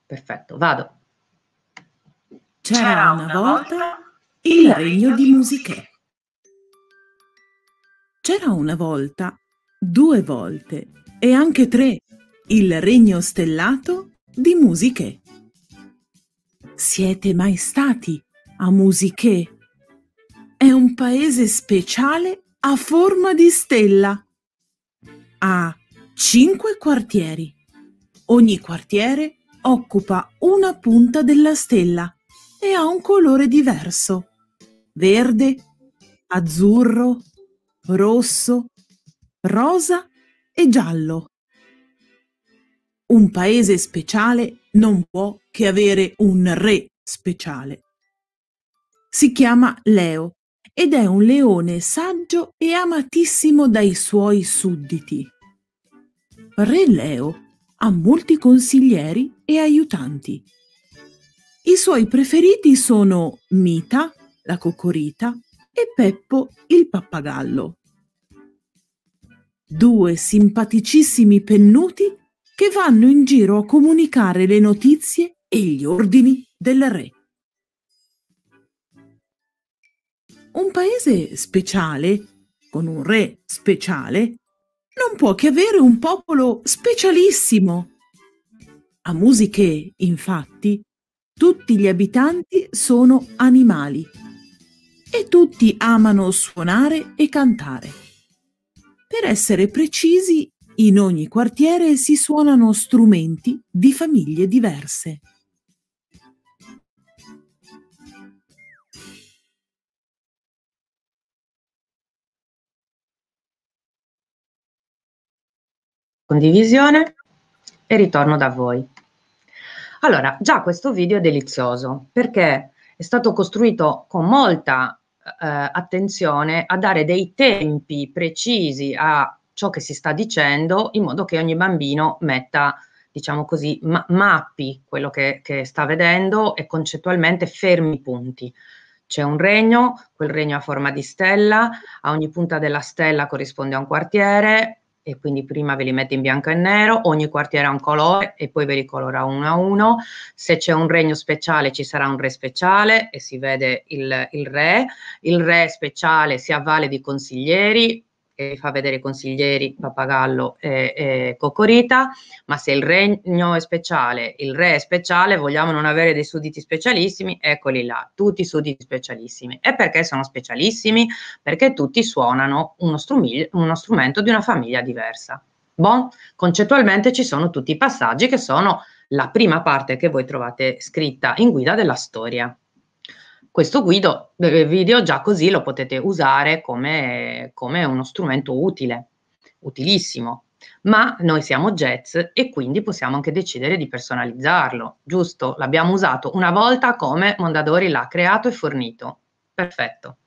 Perfetto, vado. C'era una volta il regno di Musichè. C'era una volta, due volte e anche tre il regno stellato di Musichè. Siete mai stati a Musiche? È un paese speciale a forma di stella. Ha cinque quartieri. Ogni quartiere occupa una punta della stella e ha un colore diverso. Verde, azzurro, rosso, rosa e giallo. Un paese speciale non può che avere un re speciale. Si chiama Leo ed è un leone saggio e amatissimo dai suoi sudditi. Re Leo ha molti consiglieri e aiutanti. I suoi preferiti sono Mita, la cocorita, e Peppo, il pappagallo. Due simpaticissimi pennuti che vanno in giro a comunicare le notizie e gli ordini del re. Un paese speciale, con un re speciale, non può che avere un popolo specialissimo. A musiche, infatti, tutti gli abitanti sono animali e tutti amano suonare e cantare. Per essere precisi, in ogni quartiere si suonano strumenti di famiglie diverse. condivisione e ritorno da voi. Allora, già questo video è delizioso perché è stato costruito con molta eh, attenzione a dare dei tempi precisi a ciò che si sta dicendo in modo che ogni bambino metta, diciamo così, ma- mappi quello che, che sta vedendo e concettualmente fermi i punti. C'è un regno, quel regno ha forma di stella, a ogni punta della stella corrisponde a un quartiere, e quindi prima ve li mette in bianco e nero, ogni quartiere ha un colore e poi ve li colora uno a uno, se c'è un regno speciale ci sarà un re speciale e si vede il, il re, il re speciale si avvale di consiglieri che fa vedere consiglieri, pappagallo e, e cocorita, ma se il regno è speciale, il re è speciale, vogliamo non avere dei sudditi specialissimi, eccoli là, tutti i sudditi specialissimi. E perché sono specialissimi? Perché tutti suonano uno, uno strumento di una famiglia diversa. Bon, concettualmente ci sono tutti i passaggi che sono la prima parte che voi trovate scritta in guida della storia questo guido, video già così lo potete usare come, come uno strumento utile, utilissimo. Ma noi siamo jazz e quindi possiamo anche decidere di personalizzarlo, giusto? L'abbiamo usato una volta come Mondadori l'ha creato e fornito. Perfetto.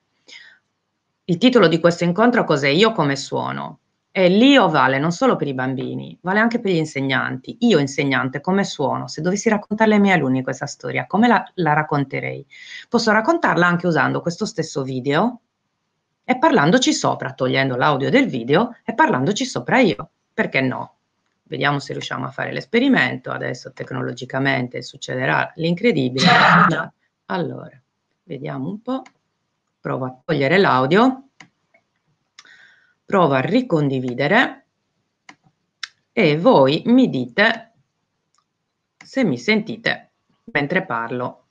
Il titolo di questo incontro cos'è io come suono? E l'io vale non solo per i bambini, vale anche per gli insegnanti. Io insegnante come suono? Se dovessi raccontarle ai miei alunni questa storia, come la, la racconterei? Posso raccontarla anche usando questo stesso video e parlandoci sopra, togliendo l'audio del video e parlandoci sopra io. Perché no? Vediamo se riusciamo a fare l'esperimento. Adesso tecnologicamente succederà l'incredibile. Allora, vediamo un po'. Provo a togliere l'audio provo a ricondividere e voi mi dite se mi sentite mentre parlo.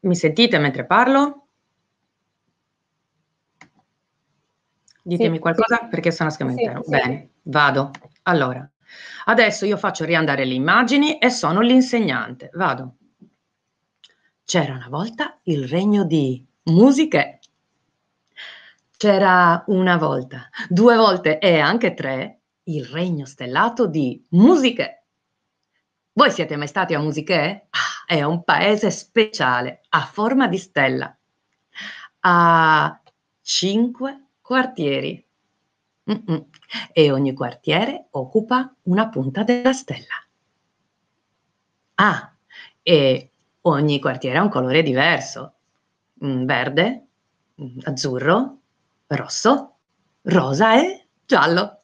Mi sentite mentre parlo? Ditemi sì, qualcosa sì. perché sono a schema sì, intero. Bene, vado. Allora, adesso io faccio riandare le immagini e sono l'insegnante. Vado. C'era una volta il regno di musiche c'era una volta, due volte e anche tre il regno stellato di musiche. Voi siete mai stati a Musiche? Ah, è un paese speciale a forma di stella, ha cinque quartieri Mm-mm. e ogni quartiere occupa una punta della stella. Ah, e ogni quartiere ha un colore diverso, mm, verde, mm, azzurro, rosso, rosa e giallo.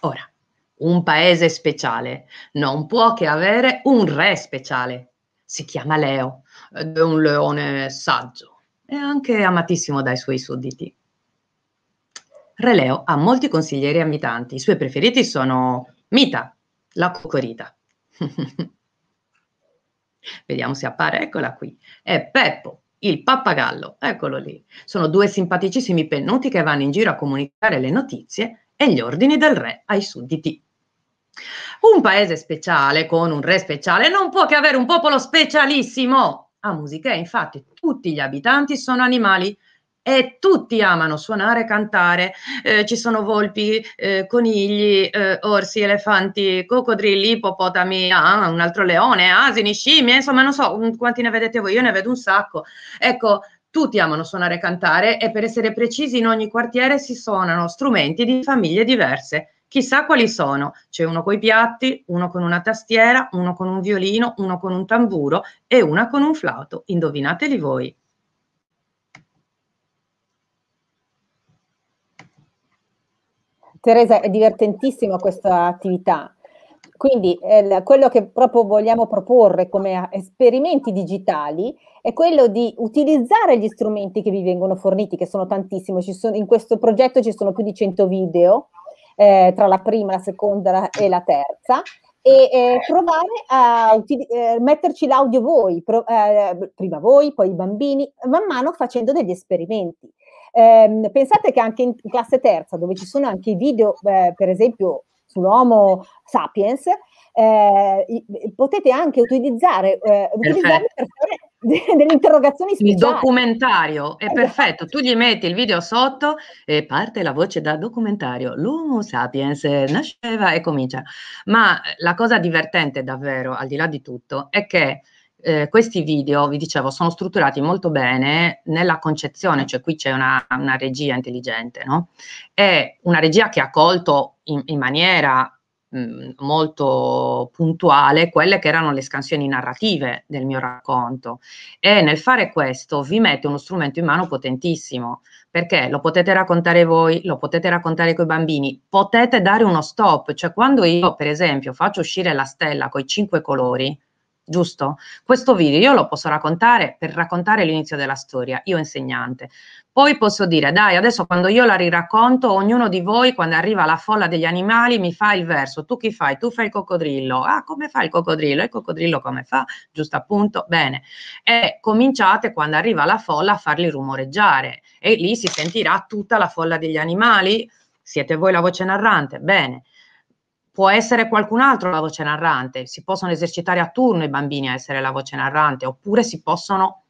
Ora, un paese speciale non può che avere un re speciale. Si chiama Leo ed è un leone saggio e anche amatissimo dai suoi sudditi. Re Leo ha molti consiglieri abitanti. I suoi preferiti sono Mita, la cocorita. Vediamo se appare, eccola qui. E Peppo, il pappagallo, eccolo lì. Sono due simpaticissimi pennuti che vanno in giro a comunicare le notizie e gli ordini del re ai sudditi. Un paese speciale con un re speciale non può che avere un popolo specialissimo. A Musichè, infatti, tutti gli abitanti sono animali, e tutti amano suonare, e cantare, eh, ci sono volpi, eh, conigli, eh, orsi, elefanti, coccodrilli, ippopotami, ah, un altro leone, asini, scimmie, insomma non so quanti ne vedete voi, io ne vedo un sacco. Ecco, tutti amano suonare e cantare e per essere precisi in ogni quartiere si suonano strumenti di famiglie diverse. Chissà quali sono, c'è uno coi piatti, uno con una tastiera, uno con un violino, uno con un tamburo e una con un flauto. Indovinateli voi. Teresa, è divertentissima questa attività. Quindi eh, quello che proprio vogliamo proporre come eh, esperimenti digitali è quello di utilizzare gli strumenti che vi vengono forniti, che sono tantissimi. Sono, in questo progetto ci sono più di 100 video, eh, tra la prima, la seconda e la terza, e eh, provare a eh, metterci l'audio voi, eh, prima voi, poi i bambini, man mano facendo degli esperimenti eh, pensate che anche in classe terza, dove ci sono anche i video, eh, per esempio sull'Homo sapiens, eh, potete anche utilizzare eh, utilizzarli per fare delle interrogazioni speciali. Il documentario è eh. perfetto, tu gli metti il video sotto e parte la voce da documentario. L'Homo sapiens nasceva e comincia. Ma la cosa divertente davvero, al di là di tutto, è che eh, questi video, vi dicevo, sono strutturati molto bene nella concezione, cioè qui c'è una, una regia intelligente, no? È una regia che ha colto in, in maniera mh, molto puntuale quelle che erano le scansioni narrative del mio racconto e nel fare questo vi mette uno strumento in mano potentissimo perché lo potete raccontare voi, lo potete raccontare con i bambini, potete dare uno stop, cioè quando io per esempio faccio uscire la stella con i cinque colori, giusto? Questo video io lo posso raccontare per raccontare l'inizio della storia, io insegnante. Poi posso dire, dai, adesso quando io la riracconto, ognuno di voi, quando arriva la folla degli animali, mi fa il verso, tu chi fai? Tu fai il coccodrillo. Ah, come fa il coccodrillo? E il coccodrillo come fa? Giusto appunto? Bene. E cominciate quando arriva la folla a farli rumoreggiare e lì si sentirà tutta la folla degli animali. Siete voi la voce narrante? Bene può essere qualcun altro la voce narrante, si possono esercitare a turno i bambini a essere la voce narrante, oppure si possono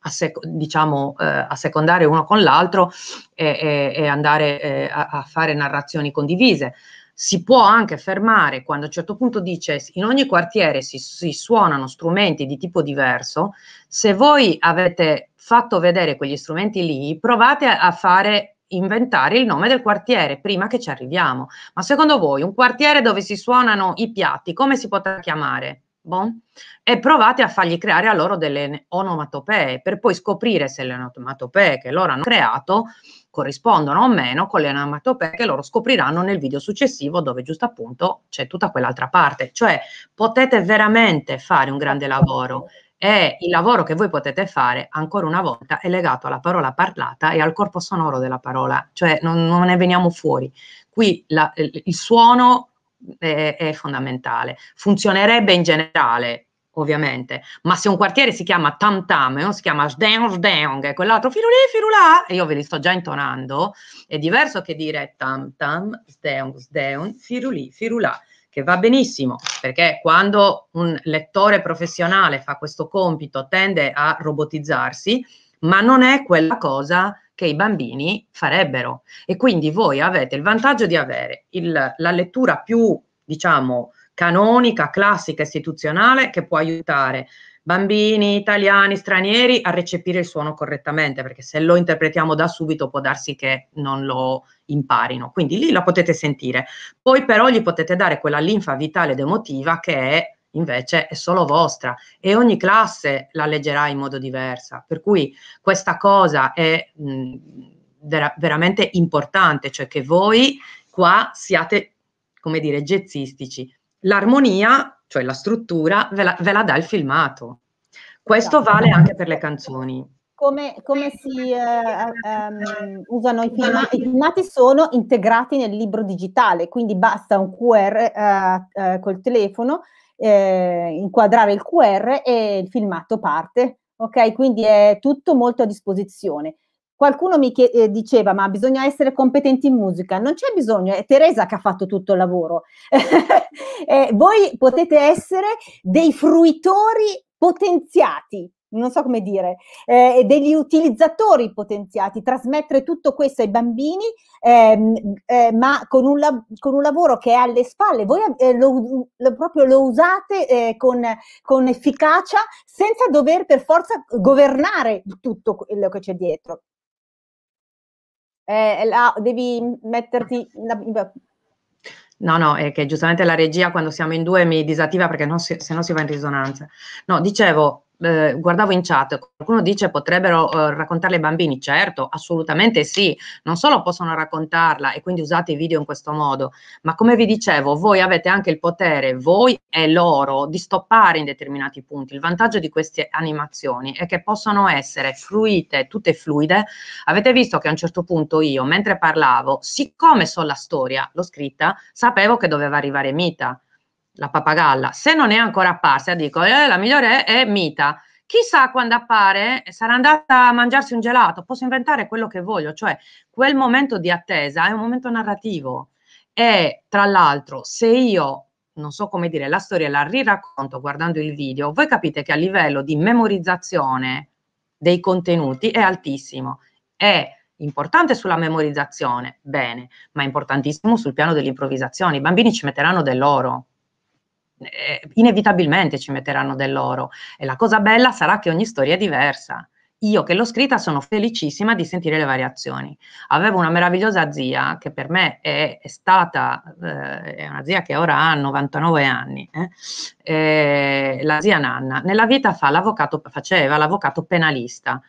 assec- diciamo, eh, assecondare uno con l'altro e, e, e andare eh, a, a, fare narrazioni condivise. Si può anche fermare quando a un certo punto dice in ogni quartiere si, si suonano strumenti di tipo diverso, se voi avete fatto vedere quegli strumenti lì, provate a, a fare inventare il nome del quartiere prima che ci arriviamo. Ma secondo voi un quartiere dove si suonano i piatti, come si potrà chiamare? Bon. E provate a fargli creare a loro delle onomatopee per poi scoprire se le onomatopee che loro hanno creato corrispondono o meno con le onomatopee che loro scopriranno nel video successivo dove giusto appunto c'è tutta quell'altra parte. Cioè potete veramente fare un grande lavoro e il lavoro che voi potete fare, ancora una volta, è legato alla parola parlata e al corpo sonoro della parola, cioè non, non ne veniamo fuori. Qui la, il suono è, eh, è fondamentale, funzionerebbe in generale ovviamente, ma se un quartiere si chiama Tam Tam e uno si chiama Sdeong Sdeong e quell'altro Firulì Firulà, e io ve li sto già intonando, è diverso che dire Tam Tam, Sdeong Sdeong, Firulì Firulà che va benissimo, perché quando un lettore professionale fa questo compito tende a robotizzarsi, ma non è quella cosa che i bambini farebbero. E quindi voi avete il vantaggio di avere il, la lettura più, diciamo, canonica, classica, istituzionale, che può aiutare bambini, italiani, stranieri a recepire il suono correttamente, perché se lo interpretiamo da subito può darsi che non lo imparino. Quindi lì la potete sentire. Poi però gli potete dare quella linfa vitale ed emotiva che è invece è solo vostra e ogni classe la leggerà in modo diverso. Per cui questa cosa è mh, mm, vera- veramente importante, cioè che voi qua siate, come dire, jazzistici. L'armonia cioè la struttura, ve la, ve la dà il filmato. Questo esatto. vale anche per le canzoni. Come, come, eh, si eh, um, usano i filmati. I filmati sono integrati nel libro digitale, quindi basta un QR eh, eh, col telefono, inquadrare il QR e il filmato parte. Ok, quindi è tutto molto a disposizione. Qualcuno mi chiede, eh, diceva, ma bisogna essere competenti in musica. Non c'è bisogno, è Teresa che ha fatto tutto il lavoro. eh, voi potete essere dei fruitori potenziati, non so come dire, eh, degli utilizzatori potenziati, trasmettere tutto questo ai bambini, ehm, eh, ma con un, la- con un, lavoro che è alle spalle. Voi eh, lo, lo, proprio lo usate eh, con, con, efficacia senza dover per forza governare tutto quello che c'è dietro eh, la, devi metterti la, No, no, è che giustamente la regia quando siamo in due mi disattiva perché no, se, se no si va in risonanza. No, dicevo, eh, guardavo in chat, qualcuno dice potrebbero eh, raccontarla ai bambini? Certo, assolutamente sì, non solo possono raccontarla e quindi usate i video in questo modo, ma come vi dicevo, voi avete anche il potere, voi e loro, di stoppare in determinati punti. Il vantaggio di queste animazioni è che possono essere fruite, tutte fluide. Avete visto che a un certo punto io, mentre parlavo, siccome so la storia, l'ho scritta, sapevo che doveva arrivare Mita la papagalla, se non è ancora apparsa, dico, eh, la migliore è, è Mita. Chissà quando appare, eh, sarà andata a mangiarsi un gelato, posso inventare quello che voglio, cioè quel momento di attesa è un momento narrativo. E tra l'altro, se io non so come dire, la storia la riracconto guardando il video, voi capite che a livello di memorizzazione dei contenuti è altissimo. È importante sulla memorizzazione, bene, ma è importantissimo sul piano dell'improvvisazione. I bambini ci metteranno dell'oro eh, inevitabilmente ci metteranno del loro e la cosa bella sarà che ogni storia è diversa. Io che l'ho scritta sono felicissima di sentire le variazioni. Avevo una meravigliosa zia che per me è, è stata, eh, è una zia che ora ha 99 anni, eh, eh, la zia Nanna, nella vita fa l'avvocato, faceva l'avvocato penalista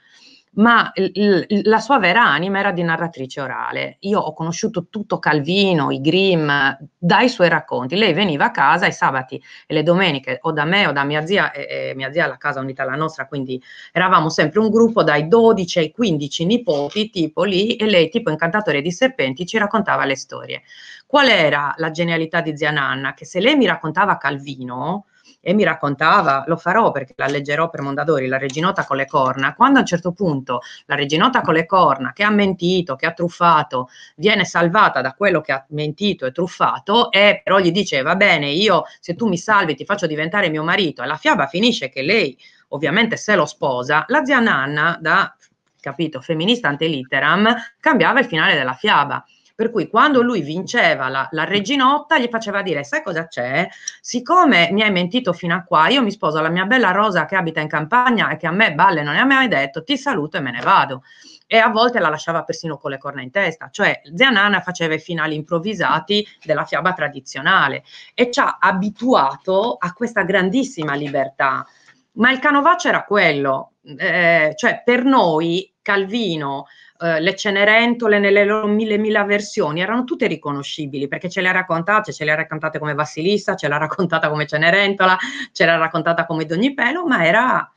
ma il, il, la sua vera anima era di narratrice orale. Io ho conosciuto tutto Calvino, i Grimm, dai suoi racconti. Lei veniva a casa i sabati e le domeniche o da me o da mia zia, e, e mia zia la casa unita alla nostra, quindi eravamo sempre un gruppo dai 12 ai 15 nipoti, tipo lì, e lei, tipo incantatore di serpenti, ci raccontava le storie. Qual era la genialità di zia Nanna? Che se lei mi raccontava Calvino, e mi raccontava, lo farò perché la leggerò per Mondadori, la reginota con le corna, quando a un certo punto la reginota con le corna che ha mentito, che ha truffato, viene salvata da quello che ha mentito e truffato e però gli dice va bene, io se tu mi salvi ti faccio diventare mio marito e la fiaba finisce che lei ovviamente se lo sposa, la zia Nanna da capito, femminista ante litteram, cambiava il finale della fiaba. Per cui quando lui vinceva la, la reginotta gli faceva dire, sai cosa c'è? Siccome mi hai mentito fino a qua, io mi sposo alla mia bella Rosa che abita in campagna e che a me balle non ne ha mai detto, ti saluto e me ne vado e a volte la lasciava persino con le corna in testa, cioè zia Nana faceva i finali improvvisati della fiaba tradizionale e ci ha abituato a questa grandissima libertà. Ma il canovaccio era quello, eh, cioè per noi Calvino eh, le Cenerentole nelle loro mille mila versioni erano tutte riconoscibili perché ce le ha raccontate, ce le ha raccontate come Vassilissa, ce l'ha raccontata come Cenerentola, ce l'ha raccontata come D'Ognipelo, ma era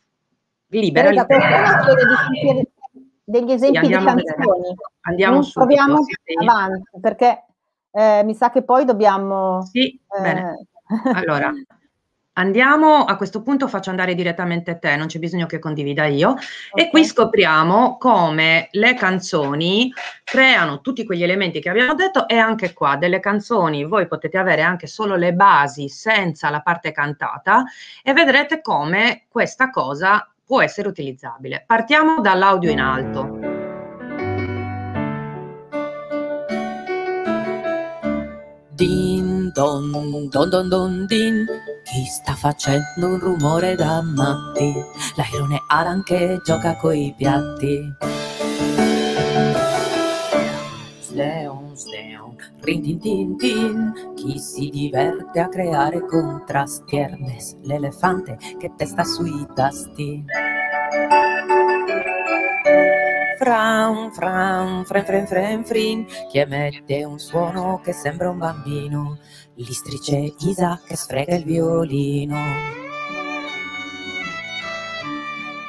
libera. Era libera. degli esempi andiamo di canzoni. Andiamo non subito, proviamo avanti perché eh, mi sa che poi dobbiamo... Sì, eh... bene. Allora, Andiamo, a questo punto faccio andare direttamente te, non c'è bisogno che condivida io. Okay. E qui scopriamo come le canzoni creano tutti quegli elementi che abbiamo detto e anche qua delle canzoni voi potete avere anche solo le basi senza la parte cantata e vedrete come questa cosa può essere utilizzabile. Partiamo dall'audio in alto. Di don don don don don din chi sta facendo un rumore da matti l'airone Aran che gioca coi piatti Sleon, sleon, rintintintin, chi si diverte a creare contrasti, Hermes, l'elefante che testa sui tasti. Fran, fran, fren, fren, fren, frin, che emette un suono che sembra un bambino. L'istrice Isa che sfrega il violino.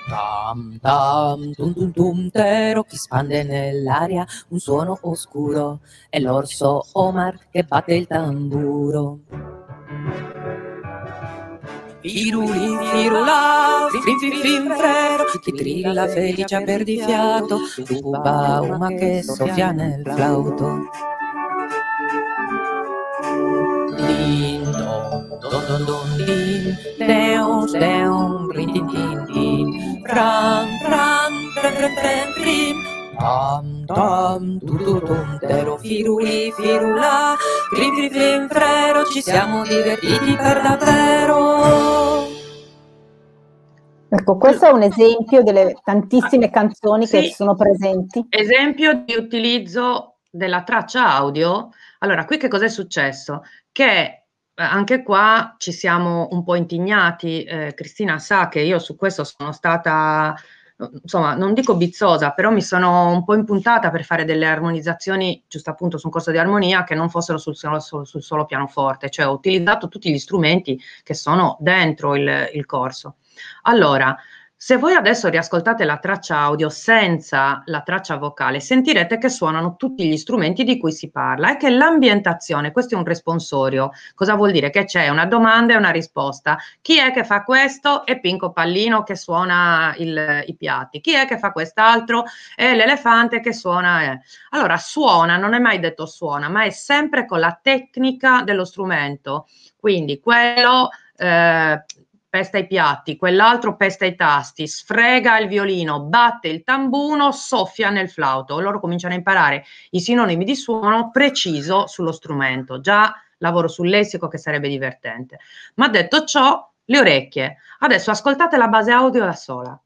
Tam tam, tum, tum, tum, tero che spande nell'aria un suono oscuro. è l'orso Omar che batte il tamburo. Firulin, firulà, fin fin fin frero, chi trilla felice a di fiato, ruba uma che soffia nel flauto. don, don don din, deum deum, ridin din din, fran fran, fran fran fran, pam tam tututum firuli firula, cri cri frero, ci siamo divertiti per davvero. Ecco, questo è un esempio delle tantissime canzoni sì, che sono presenti. Esempio di utilizzo della traccia audio. Allora, qui che cos'è successo? Che eh, anche qua ci siamo un po' intignati. Eh, Cristina sa che io su questo sono stata insomma, non dico bizzosa, però mi sono un po' impuntata per fare delle armonizzazioni, giusto appunto su un corso di armonia, che non fossero sul solo, sul, sul solo pianoforte, cioè ho utilizzato tutti gli strumenti che sono dentro il, il corso. Allora, se voi adesso riascoltate la traccia audio senza la traccia vocale, sentirete che suonano tutti gli strumenti di cui si parla e che l'ambientazione, questo è un responsorio, cosa vuol dire? Che c'è una domanda e una risposta. Chi è che fa questo? È Pinco Pallino che suona il, i piatti. Chi è che fa quest'altro? È l'elefante che suona. Eh. Allora, suona, non è mai detto suona, ma è sempre con la tecnica dello strumento. Quindi quello... Eh, pesta i piatti, quell'altro pesta i tasti, sfrega il violino, batte il tamburo, soffia nel flauto. Loro cominciano a imparare i sinonimi di suono preciso sullo strumento. Già lavoro sul lessico che sarebbe divertente. Ma detto ciò, le orecchie. Adesso ascoltate la base audio da sola.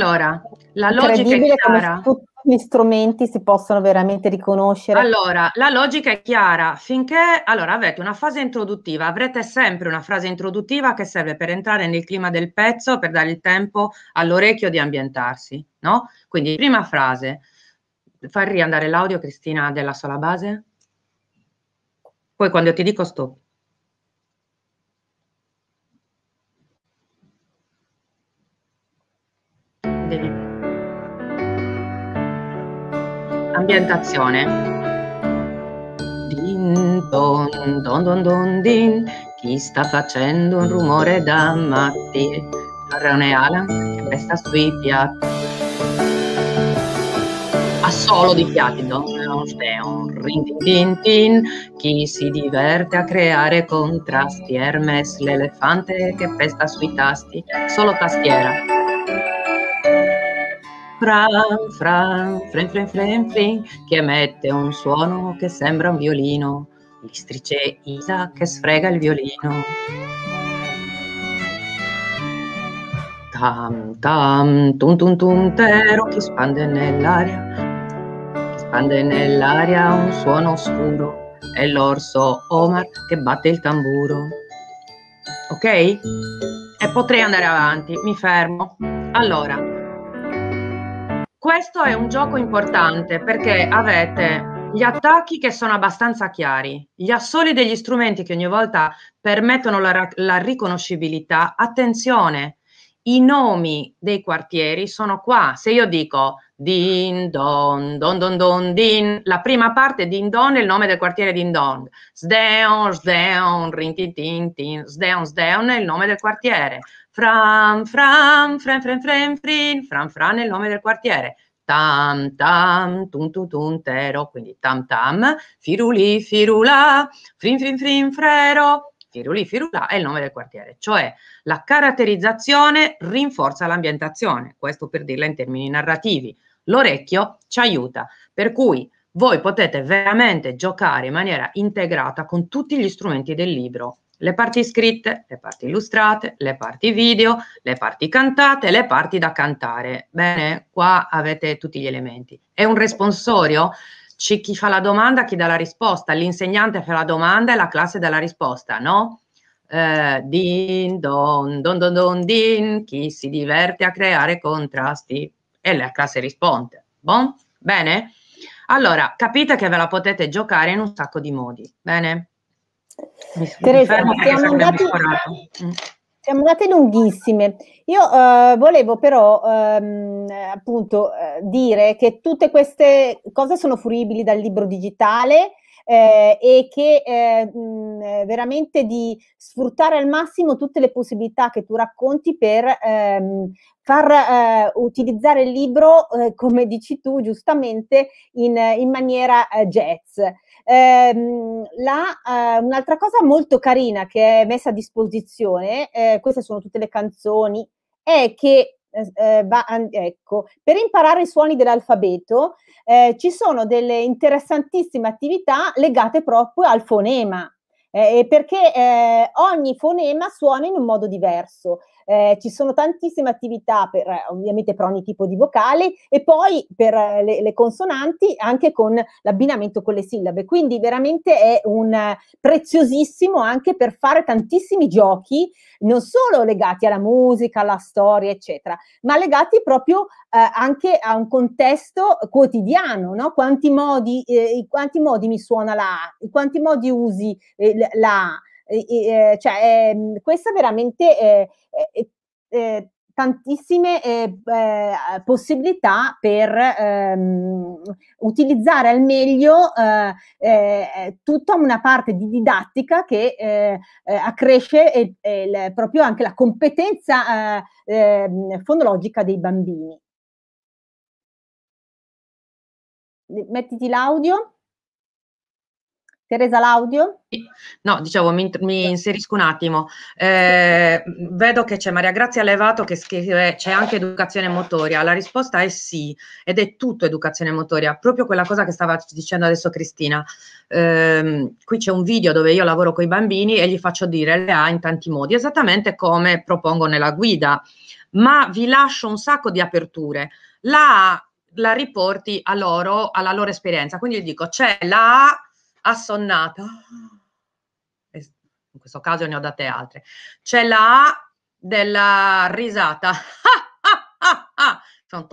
Allora, la logica è chiara. Come gli strumenti si possono veramente riconoscere. Allora, la logica è chiara. Finché allora, avete una fase introduttiva, avrete sempre una frase introduttiva che serve per entrare nel clima del pezzo, per dare il tempo all'orecchio di ambientarsi, no? Quindi prima frase. Far riandare l'audio Cristina della sola base. Poi quando ti dico stop. Ambientazione. Din don don don don din, chi sta facendo un rumore da matti? Aaron e Alan che pesta sui piatti. A solo di piatti, don don don rin din din, chi si diverte a creare contrasti? Hermes l'elefante che pesta sui tasti, solo tastiera. Fran, fran, fren, fren, fren, fren, che emette un suono che sembra un violino. L'istrice Isa che sfrega il violino. Tam, tam, tum, tum, tum, tero, che spande nell'aria, che spande nell'aria un suono oscuro. È l'orso Omar che batte il tamburo. Ok? E potrei andare avanti, mi fermo. Allora, questo è un gioco importante perché avete gli attacchi che sono abbastanza chiari, gli assoli degli strumenti che ogni volta permettono la, la riconoscibilità. Attenzione, i nomi dei quartieri sono qua. Se io dico Din Don, Don Don Don, Din, la prima parte Din Don è il nome del quartiere Din Don. Sdeon, Sdeon, Rintintin, Sdeon, Sdeon è il nome del quartiere. Fran, Fran, Fran, Fran, Fran, Fran, Fran, Fran è il nome del quartiere. Tam, tam, tum, tum, tum, tero, quindi tam, tam, firuli, firula, frin, frin, frin, frero, firuli, firula è il nome del quartiere. Cioè la caratterizzazione rinforza l'ambientazione, questo per dirla in termini narrativi. L'orecchio ci aiuta, per cui voi potete veramente giocare in maniera integrata con tutti gli strumenti del libro le parti scritte, le parti illustrate, le parti video, le parti cantate, le parti da cantare. Bene, qua avete tutti gli elementi. È un responsorio? C'è chi fa la domanda, chi dà la risposta. L'insegnante fa la domanda e la classe dà la risposta, no? Eh, din, don, don, don, don, din, chi si diverte a creare contrasti? E la classe risponde. Bon? Bene? Allora, capite che ve la potete giocare in un sacco di modi. Bene? Teresa, mm. siamo andati, siamo andate lunghissime. Io eh, volevo però ehm, appunto eh, dire che tutte queste cose sono fruibili dal libro digitale eh, e che mh, eh, mm, eh, veramente di sfruttare al massimo tutte le possibilità che tu racconti per ehm, far eh, utilizzare il libro, come dici tu giustamente, in, in maniera jazz. Ehm, la, eh, un'altra cosa molto carina che è messa a disposizione, eh, queste sono tutte le canzoni, è che eh, eh va, ecco, per imparare i suoni dell'alfabeto eh, ci sono delle interessantissime attività legate proprio al fonema. Eh, perché ogni fonema suona in un modo diverso eh, ci sono tantissime attività per ovviamente per ogni tipo di vocale e poi per eh, le, le consonanti anche con l'abbinamento con le sillabe. Quindi veramente è un eh, preziosissimo anche per fare tantissimi giochi, non solo legati alla musica, alla storia, eccetera, ma legati proprio eh, anche a un contesto quotidiano, no? Quanti modi, eh, quanti modi mi suona la A, quanti modi usi eh, la eh, cioè, eh, questa veramente eh eh, eh, eh tantissime eh, eh, possibilità per ehm, utilizzare al meglio eh, eh tutta una parte di didattica che accresce e, e proprio anche la competenza ehm, fonologica dei bambini. Mettiti l'audio. Teresa l'audio? No, dicevo, mi, mi inserisco un attimo. Eh, vedo che c'è Maria Grazia Levato che scrive c'è anche educazione motoria. La risposta è sì, ed è tutto educazione motoria, proprio quella cosa che stava dicendo adesso Cristina. Eh, qui c'è un video dove io lavoro con i bambini e gli faccio dire le A in tanti modi, esattamente come propongo nella guida, ma vi lascio un sacco di aperture. La A la riporti a loro, alla loro esperienza. Quindi gli dico c'è la A assonnata. In questo caso ne ho date altre. C'è la A della risata. Sono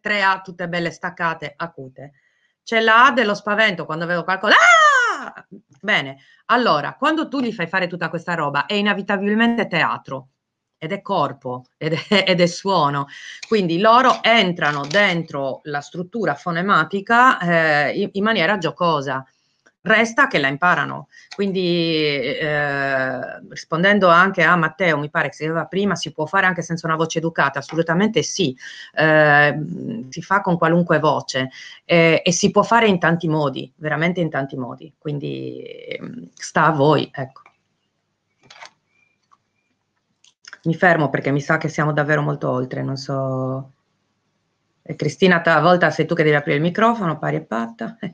tre, A tutte belle staccate, acute. C'è la A dello spavento quando vedo qualcosa. Ah! Bene, allora, quando tu gli fai fare tutta questa roba, è inevitabilmente teatro ed è corpo ed è, ed è, suono. Quindi loro entrano dentro la struttura fonematica eh, in, in, maniera giocosa resta che la imparano. Quindi eh, rispondendo anche a Matteo, mi pare che si diceva prima, si può fare anche senza una voce educata, assolutamente sì, eh, si fa con qualunque voce eh, e si può fare in tanti modi, veramente in tanti modi, quindi sta a voi, ecco. Mi fermo perché mi sa che siamo davvero molto oltre, non so... Eh, Cristina, a sei tu che devi aprire il microfono, pari e patta.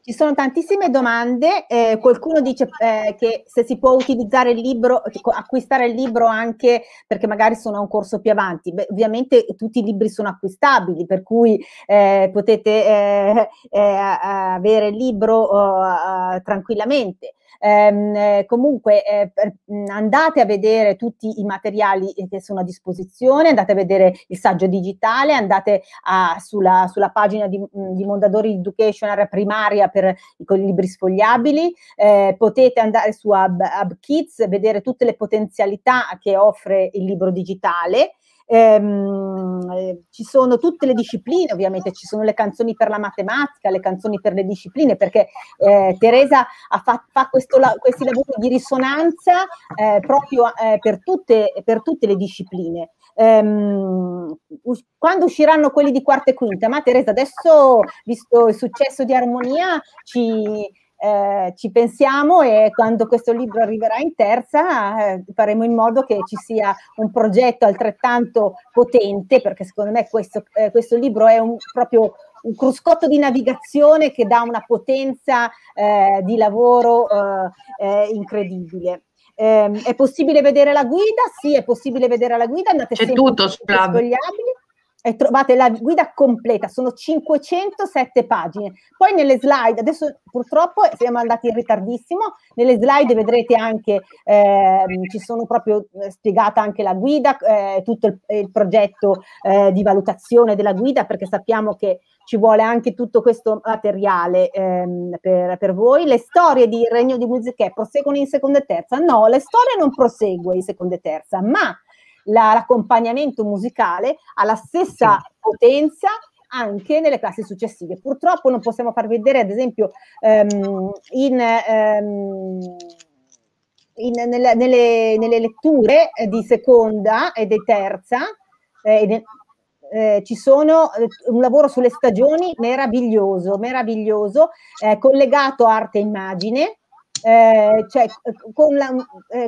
Ci sono tantissime domande, eh, qualcuno dice eh, che se si può utilizzare il libro, acquistare il libro anche perché magari sono a un corso più avanti, Beh, ovviamente tutti i libri sono acquistabili, per cui eh, potete eh, eh, avere il libro oh, tranquillamente. Ehm, eh, comunque eh, per, andate a vedere tutti i materiali eh, che sono a disposizione, andate a vedere il saggio digitale, andate a, sulla, sulla, pagina di, di, Mondadori Education area primaria per i libri sfogliabili, eh, potete andare su Hub, Hub Kids, vedere tutte le potenzialità che offre il libro digitale Ehm, eh, ci sono tutte le discipline, ovviamente ci sono le canzoni per la matematica, le canzoni per le discipline, perché eh, Teresa fa, fa questo, questi lavori di risonanza eh, proprio eh, per, tutte, per, tutte, le discipline. Ehm, quando usciranno quelli di quarta e quinta? Ma Teresa, adesso, visto il successo di Armonia, ci, eh, ci pensiamo e quando questo libro arriverà in terza eh, faremo in modo che ci sia un progetto altrettanto potente, perché secondo me questo, eh, questo libro è un, proprio un cruscotto di navigazione che dà una potenza eh, di lavoro eh, eh, incredibile. Ehm, è possibile vedere la guida? Sì, è possibile vedere la guida. Andate C'è tutto, spogliabili e trovate la guida completa, sono 507 pagine. Poi nelle slide, adesso purtroppo siamo andati in ritardissimo, nelle slide vedrete anche, eh, ci sono proprio eh, spiegata anche la guida, eh, tutto il, il progetto eh, di valutazione della guida, perché sappiamo che ci vuole anche tutto questo materiale ehm, per, per, voi. Le storie di Regno di Musiche proseguono in seconda e terza? No, le storie non prosegue in seconda e terza, ma la, l'accompagnamento musicale ha la stessa sì. potenza anche nelle classi successive. Purtroppo non possiamo far vedere, ad esempio, ehm, in, ehm, in, nelle, nelle, nelle, letture eh, di seconda e di terza, eh, eh, ci sono eh, un lavoro sulle stagioni meraviglioso, meraviglioso, eh, collegato arte e immagine, eh, cioè, con la,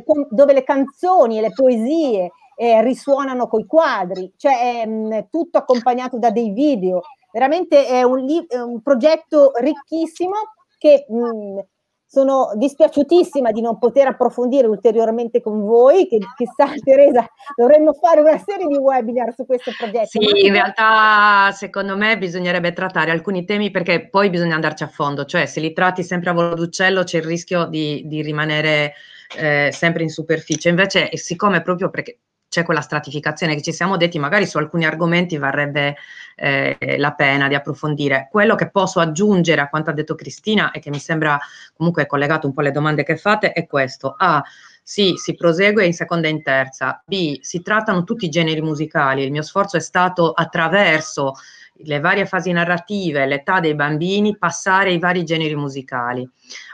con, dove le canzoni e le poesie eh, risuonano coi quadri, cioè è ehm, tutto accompagnato da dei video. Veramente è un, li- è un progetto ricchissimo che mh, mm, sono dispiaciutissima di non poter approfondire ulteriormente con voi, che chissà Teresa, dovremmo fare una serie di webinar su questo progetto. Sì, in realtà secondo me bisognerebbe trattare alcuni temi perché poi bisogna andarci a fondo, cioè se li tratti sempre a volo d'uccello c'è il rischio di, di rimanere... Eh, sempre in superficie. Invece, siccome proprio perché c'è quella stratificazione che ci siamo detti, magari su alcuni argomenti varrebbe eh, la pena di approfondire. Quello che posso aggiungere a quanto ha detto Cristina e che mi sembra comunque collegato un po' alle domande che fate è questo. A, sì, si prosegue in seconda e in terza. B, si trattano tutti i generi musicali. Il mio sforzo è stato attraverso le varie fasi narrative, l'età dei bambini, passare i vari generi musicali.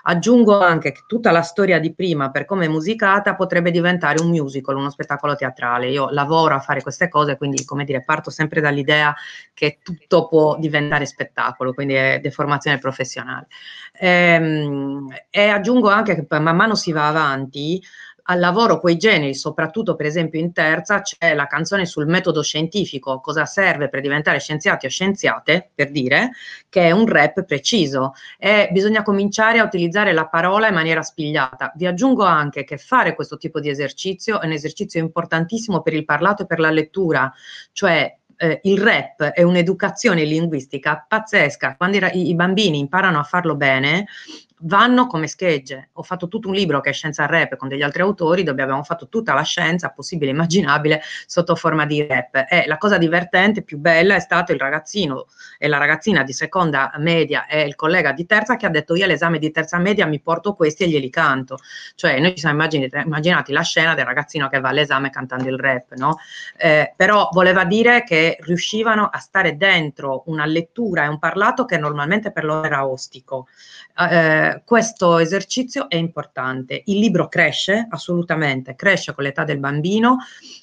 Aggiungo anche che tutta la storia di prima, per come è musicata, potrebbe diventare un musical, uno spettacolo teatrale. Io lavoro a fare queste cose, quindi come dire, parto sempre dall'idea che tutto può diventare spettacolo, quindi è deformazione professionale. E, ehm, e aggiungo anche che man mano si va avanti, al lavoro quei generi, soprattutto per esempio in terza c'è la canzone sul metodo scientifico, cosa serve per diventare scienziati o scienziate, per dire, che è un rap preciso e bisogna cominciare a utilizzare la parola in maniera spigliata. Vi aggiungo anche che fare questo tipo di esercizio è un esercizio importantissimo per il parlato e per la lettura, cioè eh, il rap è un'educazione linguistica pazzesca. Quando i, i, bambini imparano a farlo bene, vanno come schegge. Ho fatto tutto un libro che è Scienza Rap con degli altri autori dove abbiamo fatto tutta la scienza possibile e immaginabile sotto forma di rap. E la cosa divertente, più bella, è stato il ragazzino e la ragazzina di seconda media e il collega di terza che ha detto io all'esame di terza media mi porto questi e glieli canto. Cioè noi ci siamo immaginati, immaginati la scena del ragazzino che va all'esame cantando il rap, no? Eh, però voleva dire che riuscivano a stare dentro una lettura e un parlato che normalmente per loro era ostico. Eh, questo esercizio è importante. Il libro cresce assolutamente, cresce con l'età del bambino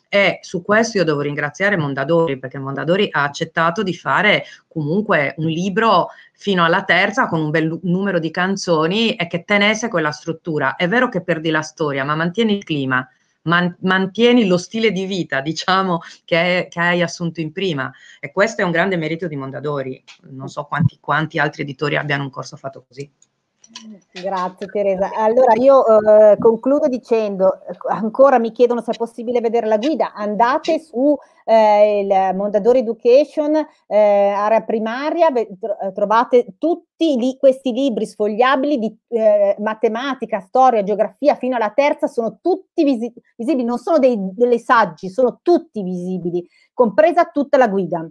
e su questo io devo ringraziare Mondadori perché Mondadori ha accettato di fare comunque un libro fino alla terza con un bel numero di canzoni e che tenesse quella struttura. È vero che perdi la storia, ma mantieni il clima mantieni lo stile di vita, diciamo, che, che, hai assunto in prima. E questo è un grande merito di Mondadori. Non so quanti, quanti altri editori abbiano un corso fatto così. Grazie Teresa. Allora io eh, concludo dicendo, ancora mi chiedono se è possibile vedere la guida, andate su eh, il Mondadori Education, eh, area primaria, eh, trovate tutti li, questi libri sfogliabili di eh, matematica, storia, geografia fino alla terza, sono tutti visi- visibili, non sono dei, dei saggi, sono tutti visibili, compresa tutta la guida.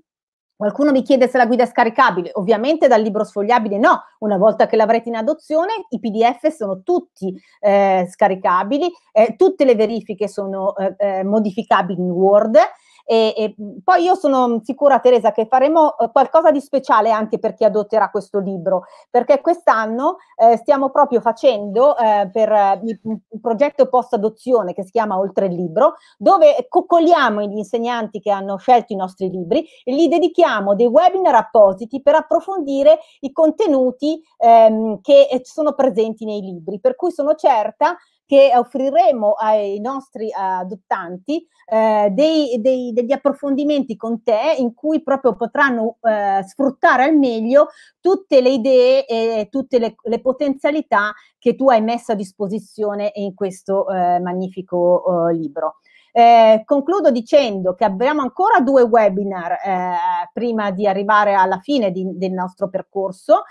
Qualcuno mi chiede se la guida è scaricabile, ovviamente dal libro sfogliabile no, una volta che l'avrete in adozione i PDF sono tutti eh, scaricabili, eh, tutte le verifiche sono eh, eh modificabili in Word e, e poi io sono sicura, Teresa, che faremo eh, qualcosa di speciale anche per chi adotterà questo libro, perché quest'anno eh, stiamo proprio facendo eh, per eh, un progetto post adozione che si chiama Oltre il libro, dove coccoliamo gli insegnanti che hanno scelto i nostri libri e gli dedichiamo dei webinar appositi per approfondire i contenuti ehm, che eh, sono presenti nei libri. Per cui sono certa che offriremo ai nostri adottanti eh, dei, dei, degli approfondimenti con te in cui proprio potranno eh, sfruttare al meglio tutte le idee e tutte le, le potenzialità che tu hai messo a disposizione in questo eh, magnifico eh, libro. Eh, concludo dicendo che abbiamo ancora due webinar eh, prima di arrivare alla fine di, del nostro percorso.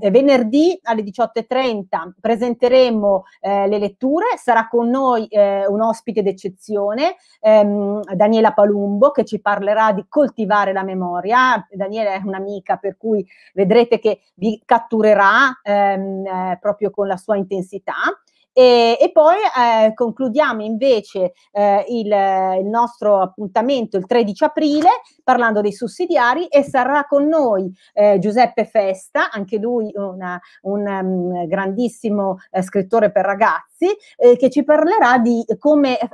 Eh, venerdì alle 18.30 presenteremo eh, le letture, sarà con noi eh, un ospite d'eccezione, ehm, Daniela Palumbo, che ci parlerà di coltivare la memoria. Daniela è un'amica per cui vedrete che vi catturerà ehm, proprio con la sua intensità. E, e poi eh, concludiamo invece eh, il, il, nostro appuntamento il 13 aprile parlando dei sussidiari e sarà con noi eh, Giuseppe Festa, anche lui una, un um, grandissimo eh, scrittore per ragazzi, eh, che ci parlerà di come eh,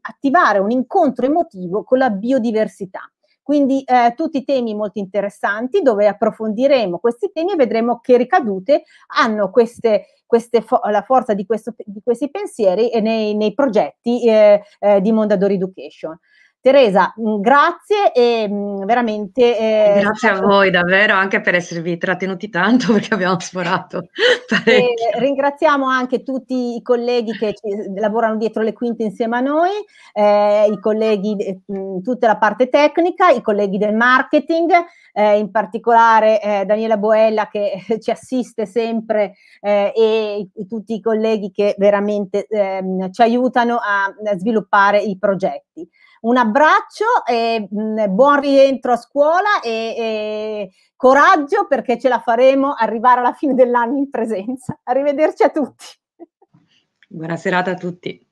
attivare un incontro emotivo con la biodiversità. Quindi eh, tutti temi molto interessanti dove approfondiremo questi temi e vedremo che ricadute hanno queste, queste fo- la forza di, questo, di, questi pensieri nei, nei progetti eh, eh, di Mondadori Education. Teresa, mm, grazie e mm, veramente... Eh, grazie a voi davvero anche per esservi trattenuti tanto perché abbiamo sforato. ringraziamo anche tutti i colleghi che lavorano dietro le quinte insieme a noi, eh, i colleghi, eh, tutta la parte tecnica, i colleghi del marketing, eh, in particolare eh, Daniela Boella che ci assiste sempre eh, e tutti i colleghi che veramente ehm, ci aiutano a, a sviluppare i progetti. Un abbraccio e mh, mm, buon rientro a scuola e, e coraggio perché ce la faremo arrivare alla fine dell'anno in presenza. Arrivederci a tutti. Buona serata a tutti.